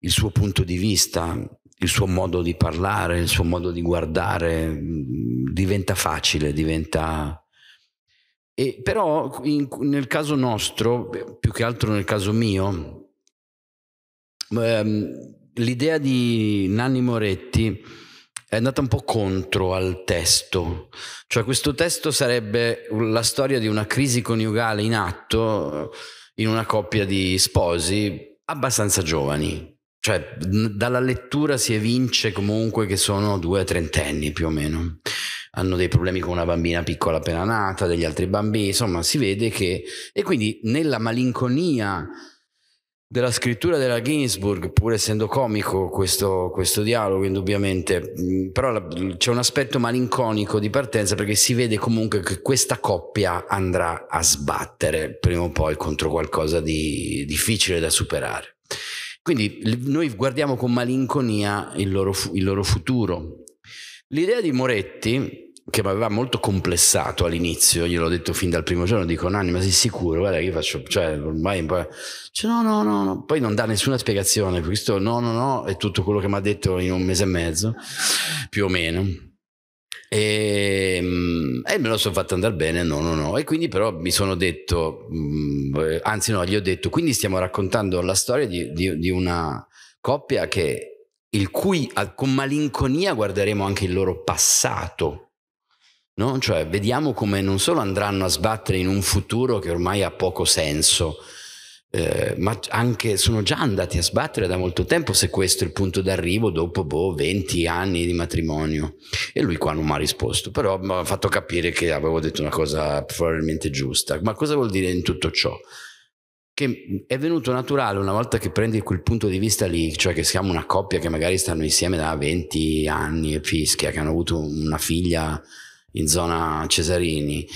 il suo punto di vista, il suo modo di parlare, il suo modo di guardare, mm, diventa facile, diventa... E però in, nel caso nostro, più che altro nel caso mio, ehm, l'idea di Nanni Moretti è andata un po' contro al testo, cioè questo testo sarebbe la storia di una crisi coniugale in atto in una coppia di sposi abbastanza giovani, cioè dalla lettura si evince comunque che sono due trentenni più o meno, hanno dei problemi con una bambina piccola appena nata, degli altri bambini, insomma si vede che e quindi nella malinconia della scrittura della Ginsburg, pur essendo comico questo, questo dialogo indubbiamente, mm, però la, c'è un aspetto malinconico di partenza perché si vede comunque che questa coppia andrà a sbattere prima o poi contro qualcosa di difficile da superare. Quindi noi guardiamo con malinconia il loro, il loro futuro. L'idea di Moretti, che mi aveva molto complessato all'inizio, gliel'ho detto fin dal primo giorno, dico Nanni ma sei sicuro? Guarda che io faccio, cioè ormai poi, cioè, no, no, no, no, poi non dà nessuna spiegazione, questo no, no, no, è tutto quello che mi ha detto in un mese e mezzo, più o meno. E, ehm, e me lo sono fatto andare bene, no, no, no. E quindi però mi sono detto, mm, eh, anzi no, gli ho detto, quindi stiamo raccontando la storia di, di, di una coppia che, il cui con malinconia guarderemo anche il loro passato No? Cioè, vediamo come non solo andranno a sbattere in un futuro che ormai ha poco senso, eh, ma anche sono già andati a sbattere da molto tempo se questo è il punto d'arrivo dopo boh, 20 anni di matrimonio. E lui qua non mi ha risposto, però mi ha fatto capire che avevo detto una cosa probabilmente giusta. Ma cosa vuol dire in tutto ciò? Che è venuto naturale una volta che prendi quel punto di vista lì, cioè che siamo una coppia che magari stanno insieme da 20 anni e fischia, che hanno avuto una figlia in zona Cesarini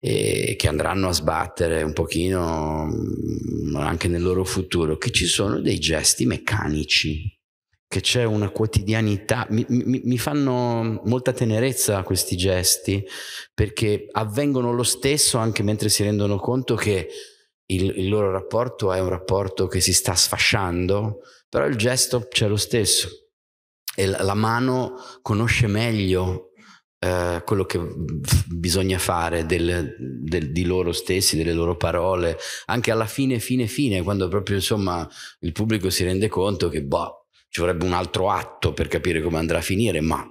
eh, che andranno a sbattere un pochino mm, anche nel loro futuro, che ci sono dei gesti meccanici, che c'è una quotidianità, mi, mi, mi fanno molta tenerezza questi gesti perché avvengono lo stesso anche mentre si rendono conto che il, il loro rapporto è un rapporto che si sta sfasciando, però il gesto c'è lo stesso e la mano conosce meglio eh, quello che bisogna fare del, del, di loro stessi, delle loro parole, anche alla fine, fine, fine, quando proprio insomma il pubblico si rende conto che boh, ci vorrebbe un altro atto per capire come andrà a finire, ma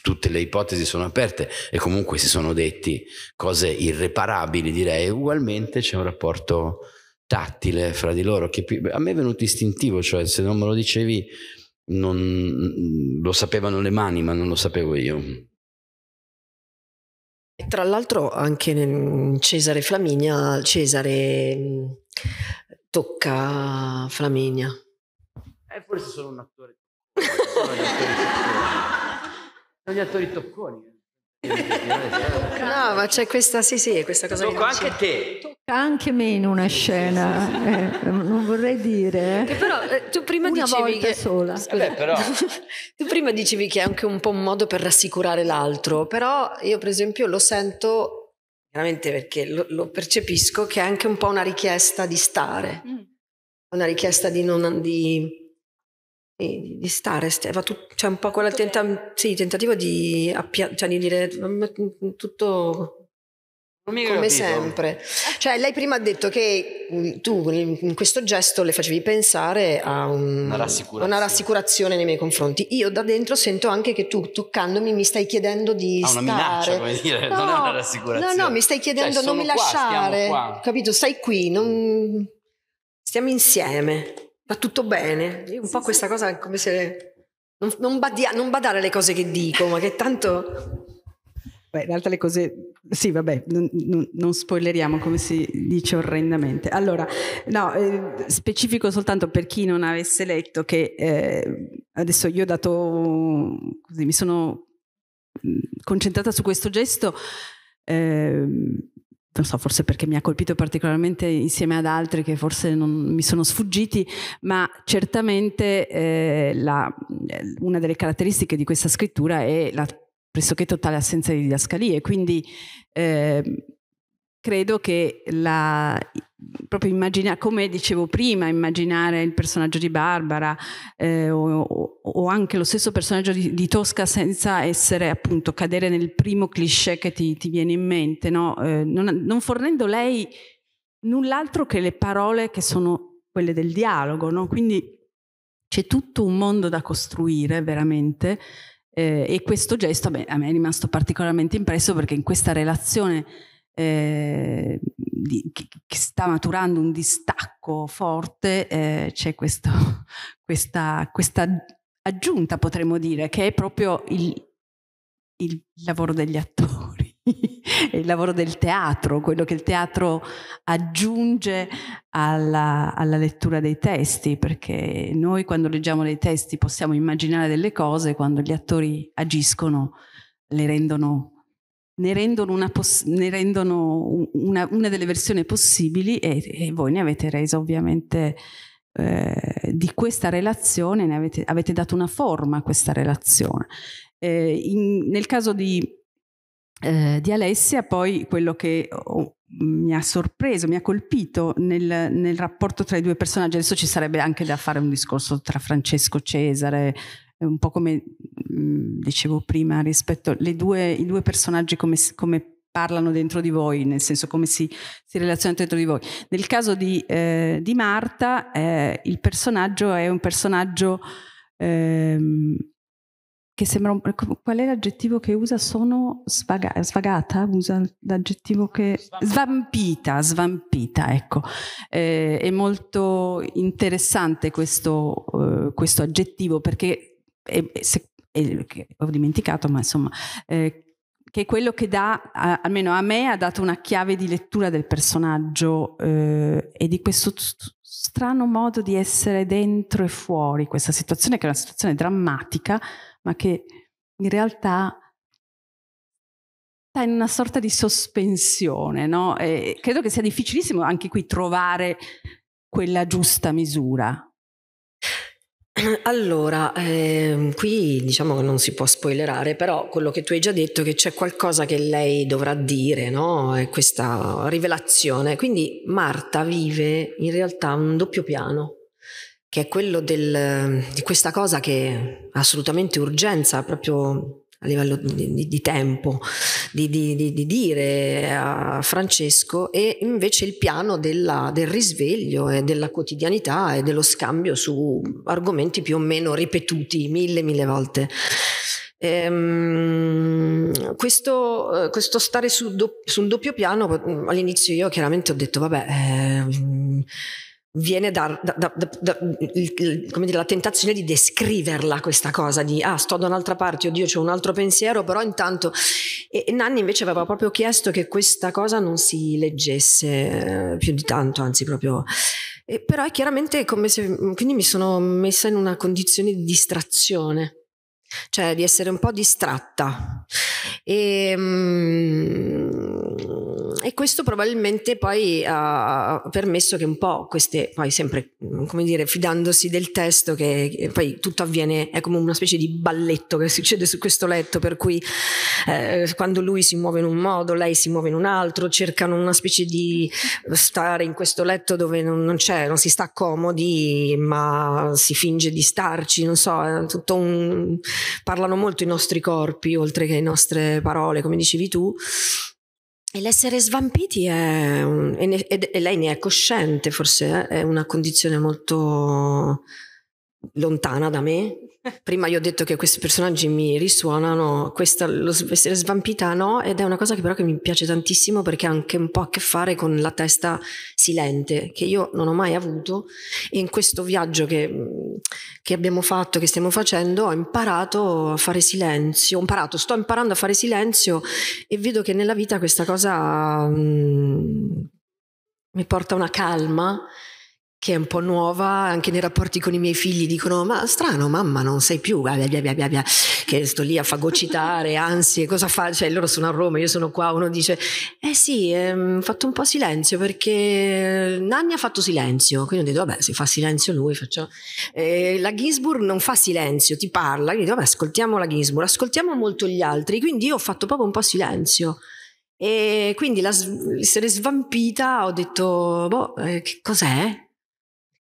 tutte le ipotesi sono aperte e comunque si sono detti cose irreparabili direi ugualmente c'è un rapporto tattile fra di loro che a me è venuto istintivo cioè se non me lo dicevi non, lo sapevano le mani ma non lo sapevo io tra l'altro anche Cesare Flaminia, Cesare tocca Flaminia. Eh, forse sono un attore. sono gli attori tocconi. No, ma c'è questa, sì, sì, questa cosa. Tocco anche te. Anche me in una scena, eh, non vorrei dire. Che eh, però eh, tu prima una dicevi che sola. Eh, scusa, però... tu prima dicevi che è anche un po' un modo per rassicurare l'altro, però io per esempio lo sento veramente perché lo, lo percepisco che è anche un po' una richiesta di stare, mm. una richiesta di non di, di, di stare, c'è cioè un po' quella tenta, sì, tentativo di, appia, cioè di dire tutto come capito. sempre. Cioè, lei prima ha detto che mm, tu in questo gesto le facevi pensare a un, una, rassicurazione. una, rassicurazione. nei miei confronti. Io da dentro sento anche che tu, toccandomi, mi stai chiedendo di a ah, stare. una minaccia, come dire, no, non è una rassicurazione. No, no, mi stai cioè, chiedendo cioè, non mi lasciare. Qua, capito? Stai qui, non... stiamo insieme, va tutto bene. Io un sì, po' sì. questa cosa è come se... Non, non, badia... non badare le cose che dico, ma che tanto... Beh, in realtà le cose, sì, vabbè, non, non, spoileriamo come si dice orrendamente. Allora, no, eh, specifico soltanto per chi non avesse letto che eh, adesso io ho dato, così mi sono mm, concentrata su questo gesto, eh, non so, forse perché mi ha colpito particolarmente insieme ad altri che forse non mi sono sfuggiti, ma certamente eh, la, eh, una delle caratteristiche di questa scrittura è la pressoché totale assenza di didascalie, quindi eh, credo che la, proprio immaginare, come dicevo prima, immaginare il personaggio di Barbara eh, o, o, anche lo stesso personaggio di, di, Tosca senza essere appunto cadere nel primo cliché che ti, ti viene in mente, no? eh, non, non, fornendo lei null'altro che le parole che sono quelle del dialogo, no? quindi c'è tutto un mondo da costruire veramente eh, e questo gesto beh, a me è rimasto particolarmente impresso perché in questa relazione eh, di, che, che, sta maturando un distacco forte eh, c'è questo, questa, questa, aggiunta, potremmo dire, che è proprio il, il lavoro degli attori il lavoro del teatro, quello che il teatro aggiunge alla, alla, lettura dei testi, perché noi quando leggiamo dei testi possiamo immaginare delle cose, quando gli attori agiscono le rendono, ne rendono, una, poss- ne rendono una, una, delle versioni possibili e, e voi ne avete reso ovviamente... Eh, di questa relazione avete, avete, dato una forma a questa relazione. Eh, in, nel caso di eh, di Alessia, poi quello che oh, mi ha sorpreso, mi ha colpito nel, nel, rapporto tra i due personaggi. Adesso ci sarebbe anche da fare un discorso tra Francesco e Cesare, eh, un po' come mh, mm, dicevo prima rispetto ai due, due personaggi come, come, parlano dentro di voi, nel senso come si, si relazionano dentro di voi. Nel caso di, eh, di Marta, eh, il personaggio è un personaggio... Ehm, che sembra un, ecco, qual è l'aggettivo che usa? Sono svaga, svagata? Usa l'aggettivo che svampita, svampita, ecco. Eh, è molto interessante questo, eh, questo aggettivo perché è, se, è, ho dimenticato, ma insomma, eh, che è quello che dà, a, almeno a me, ha dato una chiave di lettura del personaggio eh, e di questo strano modo di essere dentro e fuori questa situazione che è una situazione drammatica ma che in realtà sta in una sorta di sospensione, no? E credo che sia difficilissimo anche qui trovare quella giusta misura. Allora, eh, qui diciamo che non si può spoilerare, però quello che tu hai già detto è che c'è qualcosa che lei dovrà dire, no? È questa rivelazione. Quindi Marta vive in realtà un doppio piano che è quello del, di questa cosa che ha assolutamente urgenza proprio a livello di, di, di tempo, di, di, dire a Francesco, e invece il piano della, del risveglio e della quotidianità e dello scambio su argomenti più o meno ripetuti mille, mille volte. Ehm, questo, eh, questo, stare su, do, su, un doppio piano, all'inizio io chiaramente ho detto, vabbè... Eh, viene da, da, da, il, dire, la tentazione di descriverla questa cosa di ah sto da un'altra parte oddio c'è un altro pensiero però intanto e, e Nanni invece aveva proprio chiesto che questa cosa non si leggesse eh, più di tanto anzi proprio eh, però è chiaramente come se quindi mi sono messa in una condizione di distrazione cioè di essere un po' distratta. E, ehm, e questo probabilmente poi ha permesso che un po' queste, poi sempre, mm, come dire, fidandosi del testo, che poi tutto avviene, è come una specie di balletto che succede su questo letto, per cui eh, quando lui si muove in un modo, lei si muove in un altro, cercano una specie di stare in questo letto dove non, non c'è, non si sta comodi, ma si finge di starci, non so, è tutto un parlano molto i nostri corpi, oltre che le nostre parole, come dicevi tu. E l'essere svampiti è, e, ne, e, lei ne è cosciente forse, eh? è una condizione molto lontana da me, Prima io ho detto che questi personaggi mi risuonano, questa lo, essere svampita no, ed è una cosa che però che mi piace tantissimo perché ha anche un po' a che fare con la testa silente che io non ho mai avuto e in questo viaggio che, che abbiamo fatto, che stiamo facendo, ho imparato a fare silenzio, ho imparato, sto imparando a fare silenzio e vedo che nella vita questa cosa mh, mm, mi porta una calma che è un po' nuova anche nei rapporti con i miei figli dicono ma strano mamma non sei più bia, bia, bia, bia, che sto lì a fagocitare ansie cosa fa cioè loro sono a Roma io sono qua uno dice eh sì ehm, ho ehm, fatto un po' silenzio perché Nanni ha fatto silenzio quindi ho detto vabbè se fa silenzio lui faccio eh, la Ginsburg non fa silenzio ti parla quindi vabbè ascoltiamo la Ginsburg ascoltiamo molto gli altri quindi io ho fatto proprio un po' silenzio e quindi la, essere svampita ho detto boh eh, che cos'è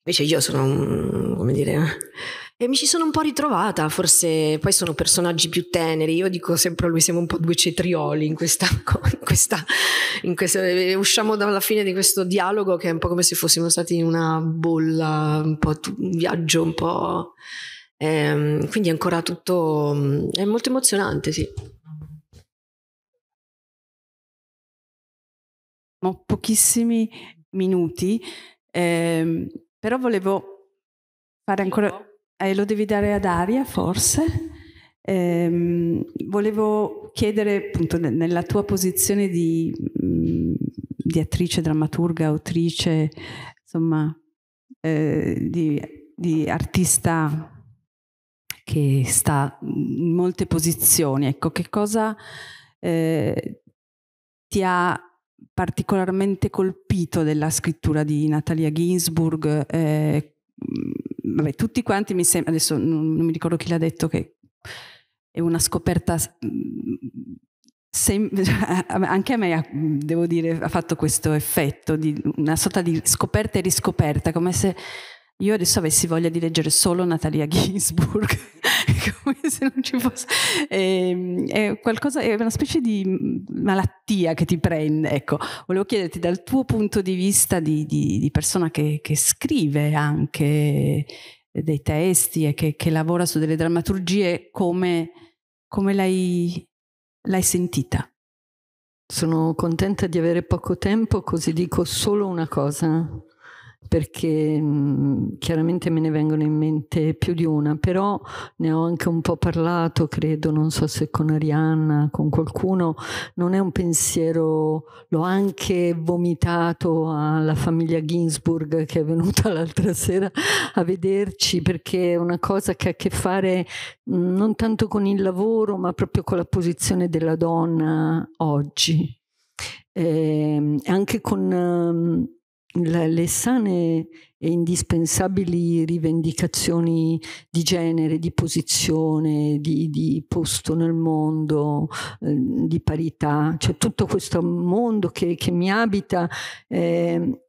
Invece io sono, un, come dire, eh. e mi ci sono un po' ritrovata, forse poi sono personaggi più teneri, io dico sempre a lui siamo un po' due cetrioli in questa, in questa, in questa eh, usciamo dalla fine di questo dialogo che è un po' come se fossimo stati in una bolla, un, un viaggio un po'... Ehm, quindi è ancora tutto, mm, è molto emozionante, sì. Ho pochissimi minuti. Eh, però volevo fare ancora... Eh, lo devi dare ad Aria, forse? Eh, volevo chiedere, appunto, nella tua posizione di, mm, di attrice, drammaturga, autrice, insomma, eh, di, di, artista che sta in molte posizioni, ecco, che cosa eh, ti ha particolarmente colpito della scrittura di Natalia Ginsburg. Eh, mm, vabbè, tutti quanti mi sembra, adesso non, non mi ricordo chi l'ha detto, che è una scoperta se, anche a me, devo dire, ha fatto questo effetto di una sorta di scoperta e riscoperta, come se io adesso avessi voglia di leggere solo Natalia Ginsburg, come se non ci fosse. È, ehm, è, qualcosa, è una specie di mm, malattia che ti prende. Ecco, volevo chiederti dal tuo punto di vista di, di, di persona che, che, scrive anche eh, dei testi e che, che lavora su delle drammaturgie, come, come l'hai, l'hai sentita? Sono contenta di avere poco tempo, così dico solo una cosa perché mh, mhmm, chiaramente me ne vengono in mente più di una, però ne ho anche un po' parlato, credo, non so se con Arianna, con qualcuno, non è un pensiero, l'ho anche vomitato alla famiglia Ginsburg che è venuta l'altra sera a vederci, perché è una cosa che ha a che fare mh, mhmm, non tanto con il lavoro, ma proprio con la posizione della donna oggi. E, ehm, anche con... Mh, mhmm, le sane e indispensabili rivendicazioni di genere, di posizione, di, di posto nel mondo, eh, di parità, cioè tutto questo mondo che, che mi abita, eh,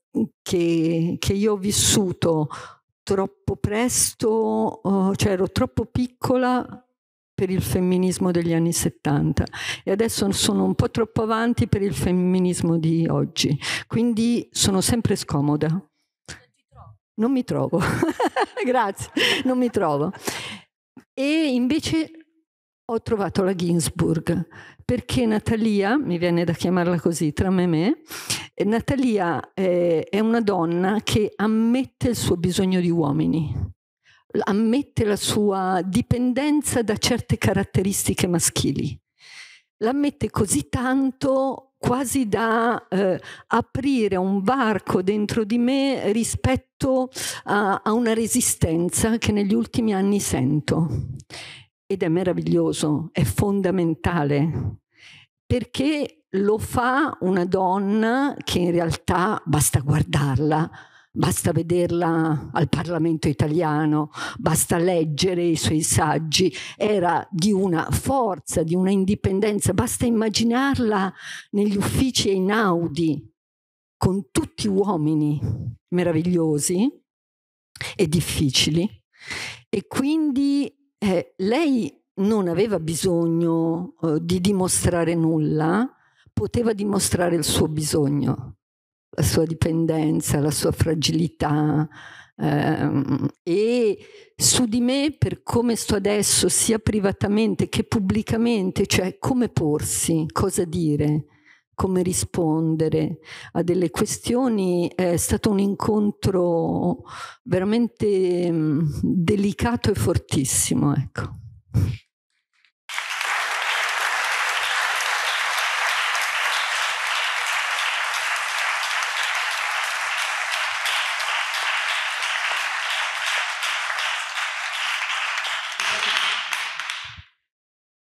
che, che, io ho vissuto troppo presto, eh, cioè ero troppo piccola per il femminismo degli anni 70 e adesso sono un po' troppo avanti per il femminismo di oggi, quindi sono sempre scomoda. Non mi trovo, grazie, non mi trovo. E invece ho trovato la Ginsburg, perché Natalia, mi viene da chiamarla così, tra me e me, Natalia eh, è una donna che ammette il suo bisogno di uomini ammette la sua dipendenza da certe caratteristiche maschili. L'ammette così tanto quasi da eh, aprire un varco dentro di me rispetto a, a una resistenza che negli ultimi anni sento. Ed è meraviglioso, è fondamentale, perché lo fa una donna che in realtà basta guardarla, Basta vederla al Parlamento italiano, basta leggere i suoi saggi, era di una forza, di una indipendenza, basta immaginarla negli uffici e in Audi, con tutti uomini meravigliosi e difficili. E quindi eh, lei non aveva bisogno eh, di dimostrare nulla, poteva dimostrare il suo bisogno la sua dipendenza, la sua fragilità ehm, e su di me per come sto adesso sia privatamente che pubblicamente, cioè come porsi, cosa dire, come rispondere a delle questioni. È stato un incontro veramente mm, delicato e fortissimo, ecco.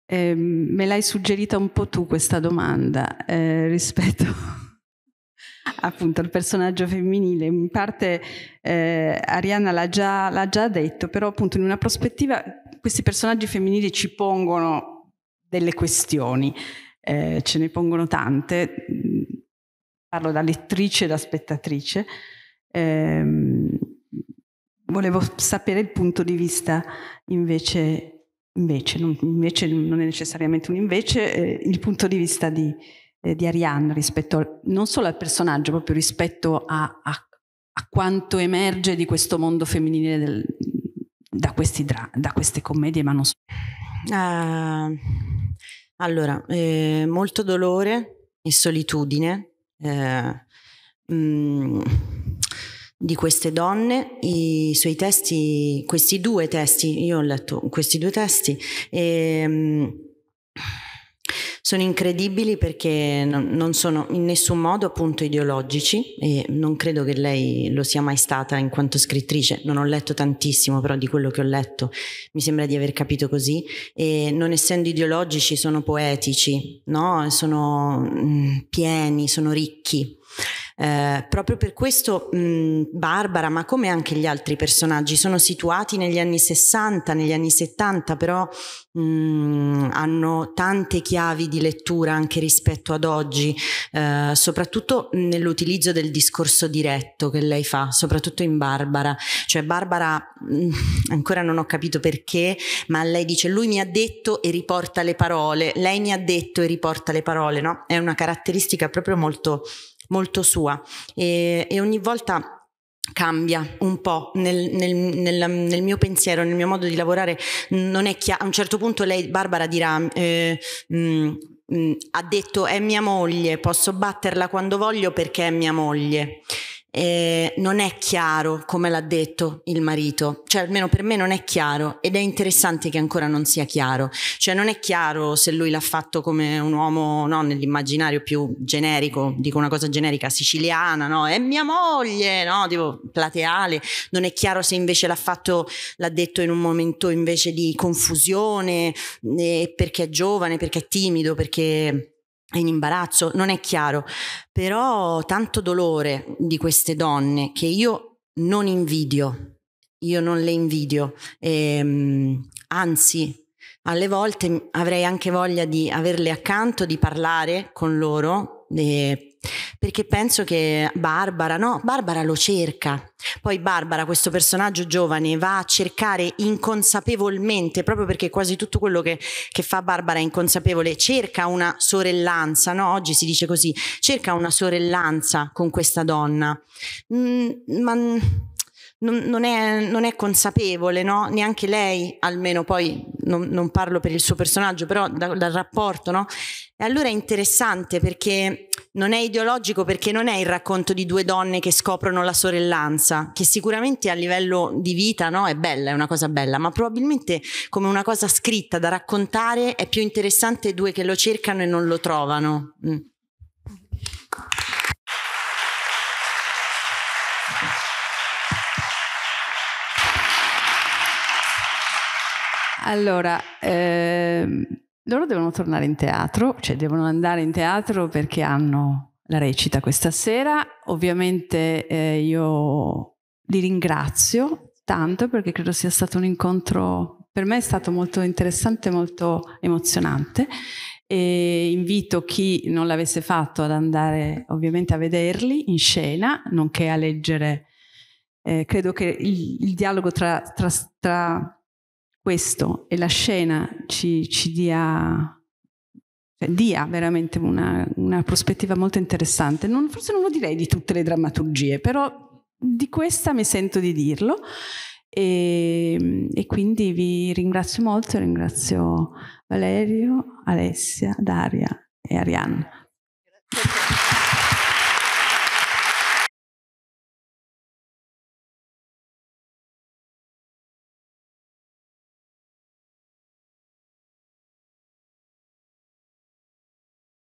Eh, me l'hai suggerita un po' tu questa domanda eh, rispetto appunto al personaggio femminile. In parte eh, Arianna l'ha già, l'ha già detto, però appunto in una prospettiva questi personaggi femminili ci pongono delle questioni, eh, ce ne pongono tante, mm, parlo da lettrice e da spettatrice. Ehm, volevo sapere il punto di vista invece Invece non, invece non, è necessariamente un invece, eh, il punto di vista di, eh, di Ariane rispetto al, non solo al personaggio, proprio rispetto a, a, a quanto emerge di questo mondo femminile del, da, dra, da, queste commedie, ma non so. Uh, allora, eh, molto dolore e solitudine. Mh, eh, mm, di queste donne, i suoi testi, questi due testi, io ho letto questi due testi, e, ehm, sono incredibili perché non, sono in nessun modo appunto ideologici e non credo che lei lo sia mai stata in quanto scrittrice, non ho letto tantissimo però di quello che ho letto mi sembra di aver capito così e non essendo ideologici sono poetici, no? sono mm, pieni, sono ricchi. Eh, proprio per questo mh, Barbara, ma come anche gli altri personaggi, sono situati negli anni 60, negli anni 70, però mh, hanno tante chiavi di lettura anche rispetto ad oggi, eh, soprattutto nell'utilizzo del discorso diretto che lei fa, soprattutto in Barbara. Cioè Barbara, mh, ancora non ho capito perché, ma lei dice lui mi ha detto e riporta le parole, lei mi ha detto e riporta le parole, no? È una caratteristica proprio molto molto sua e, e ogni volta cambia un po' nel, nel, nel, nel, mio pensiero, nel mio modo di lavorare, non è chiaro, a un certo punto lei, Barbara, dirà, eh, mh, mm, mm, ha detto è mia moglie, posso batterla quando voglio perché è mia moglie eh, non è chiaro come l'ha detto il marito, cioè almeno per me non è chiaro ed è interessante che ancora non sia chiaro, cioè non è chiaro se lui l'ha fatto come un uomo no, nell'immaginario più generico, dico una cosa generica siciliana, no? è mia moglie, no? tipo plateale, non è chiaro se invece l'ha fatto, l'ha detto in un momento invece di confusione, eh, perché è giovane, perché è timido, perché in imbarazzo, non è chiaro, però tanto dolore di queste donne che io non invidio, io non le invidio, e, ehm, anzi alle volte avrei anche voglia di averle accanto, di parlare con loro, e, perché penso che Barbara, no, Barbara lo cerca. Poi Barbara, questo personaggio giovane, va a cercare inconsapevolmente, proprio perché quasi tutto quello che, che fa Barbara è inconsapevole, cerca una sorellanza, no? oggi si dice così, cerca una sorellanza con questa donna. Mm, ma... Non è, non, è, consapevole, no? neanche lei, almeno poi non, non, parlo per il suo personaggio, però da, dal rapporto. No? E allora è interessante perché non è ideologico perché non è il racconto di due donne che scoprono la sorellanza, che sicuramente a livello di vita no, è bella, è una cosa bella, ma probabilmente come una cosa scritta da raccontare è più interessante due che lo cercano e non lo trovano. Mm. Allora, ehm loro devono tornare in teatro, cioè devono andare in teatro perché hanno la recita questa sera. Ovviamente eh, io li ringrazio tanto perché credo sia stato un incontro, per me è stato molto interessante, molto emozionante e invito chi non l'avesse fatto ad andare ovviamente a vederli in scena, nonché a leggere. Eh, credo che il, il dialogo tra, tra, tra questo e la scena ci, ci dia, cioè dia, veramente una, una, prospettiva molto interessante. Non, forse non lo direi di tutte le drammaturgie, però di questa mi sento di dirlo. E, ehm, e quindi vi ringrazio molto, ringrazio Valerio, Alessia, Daria e Arianna. Grazie.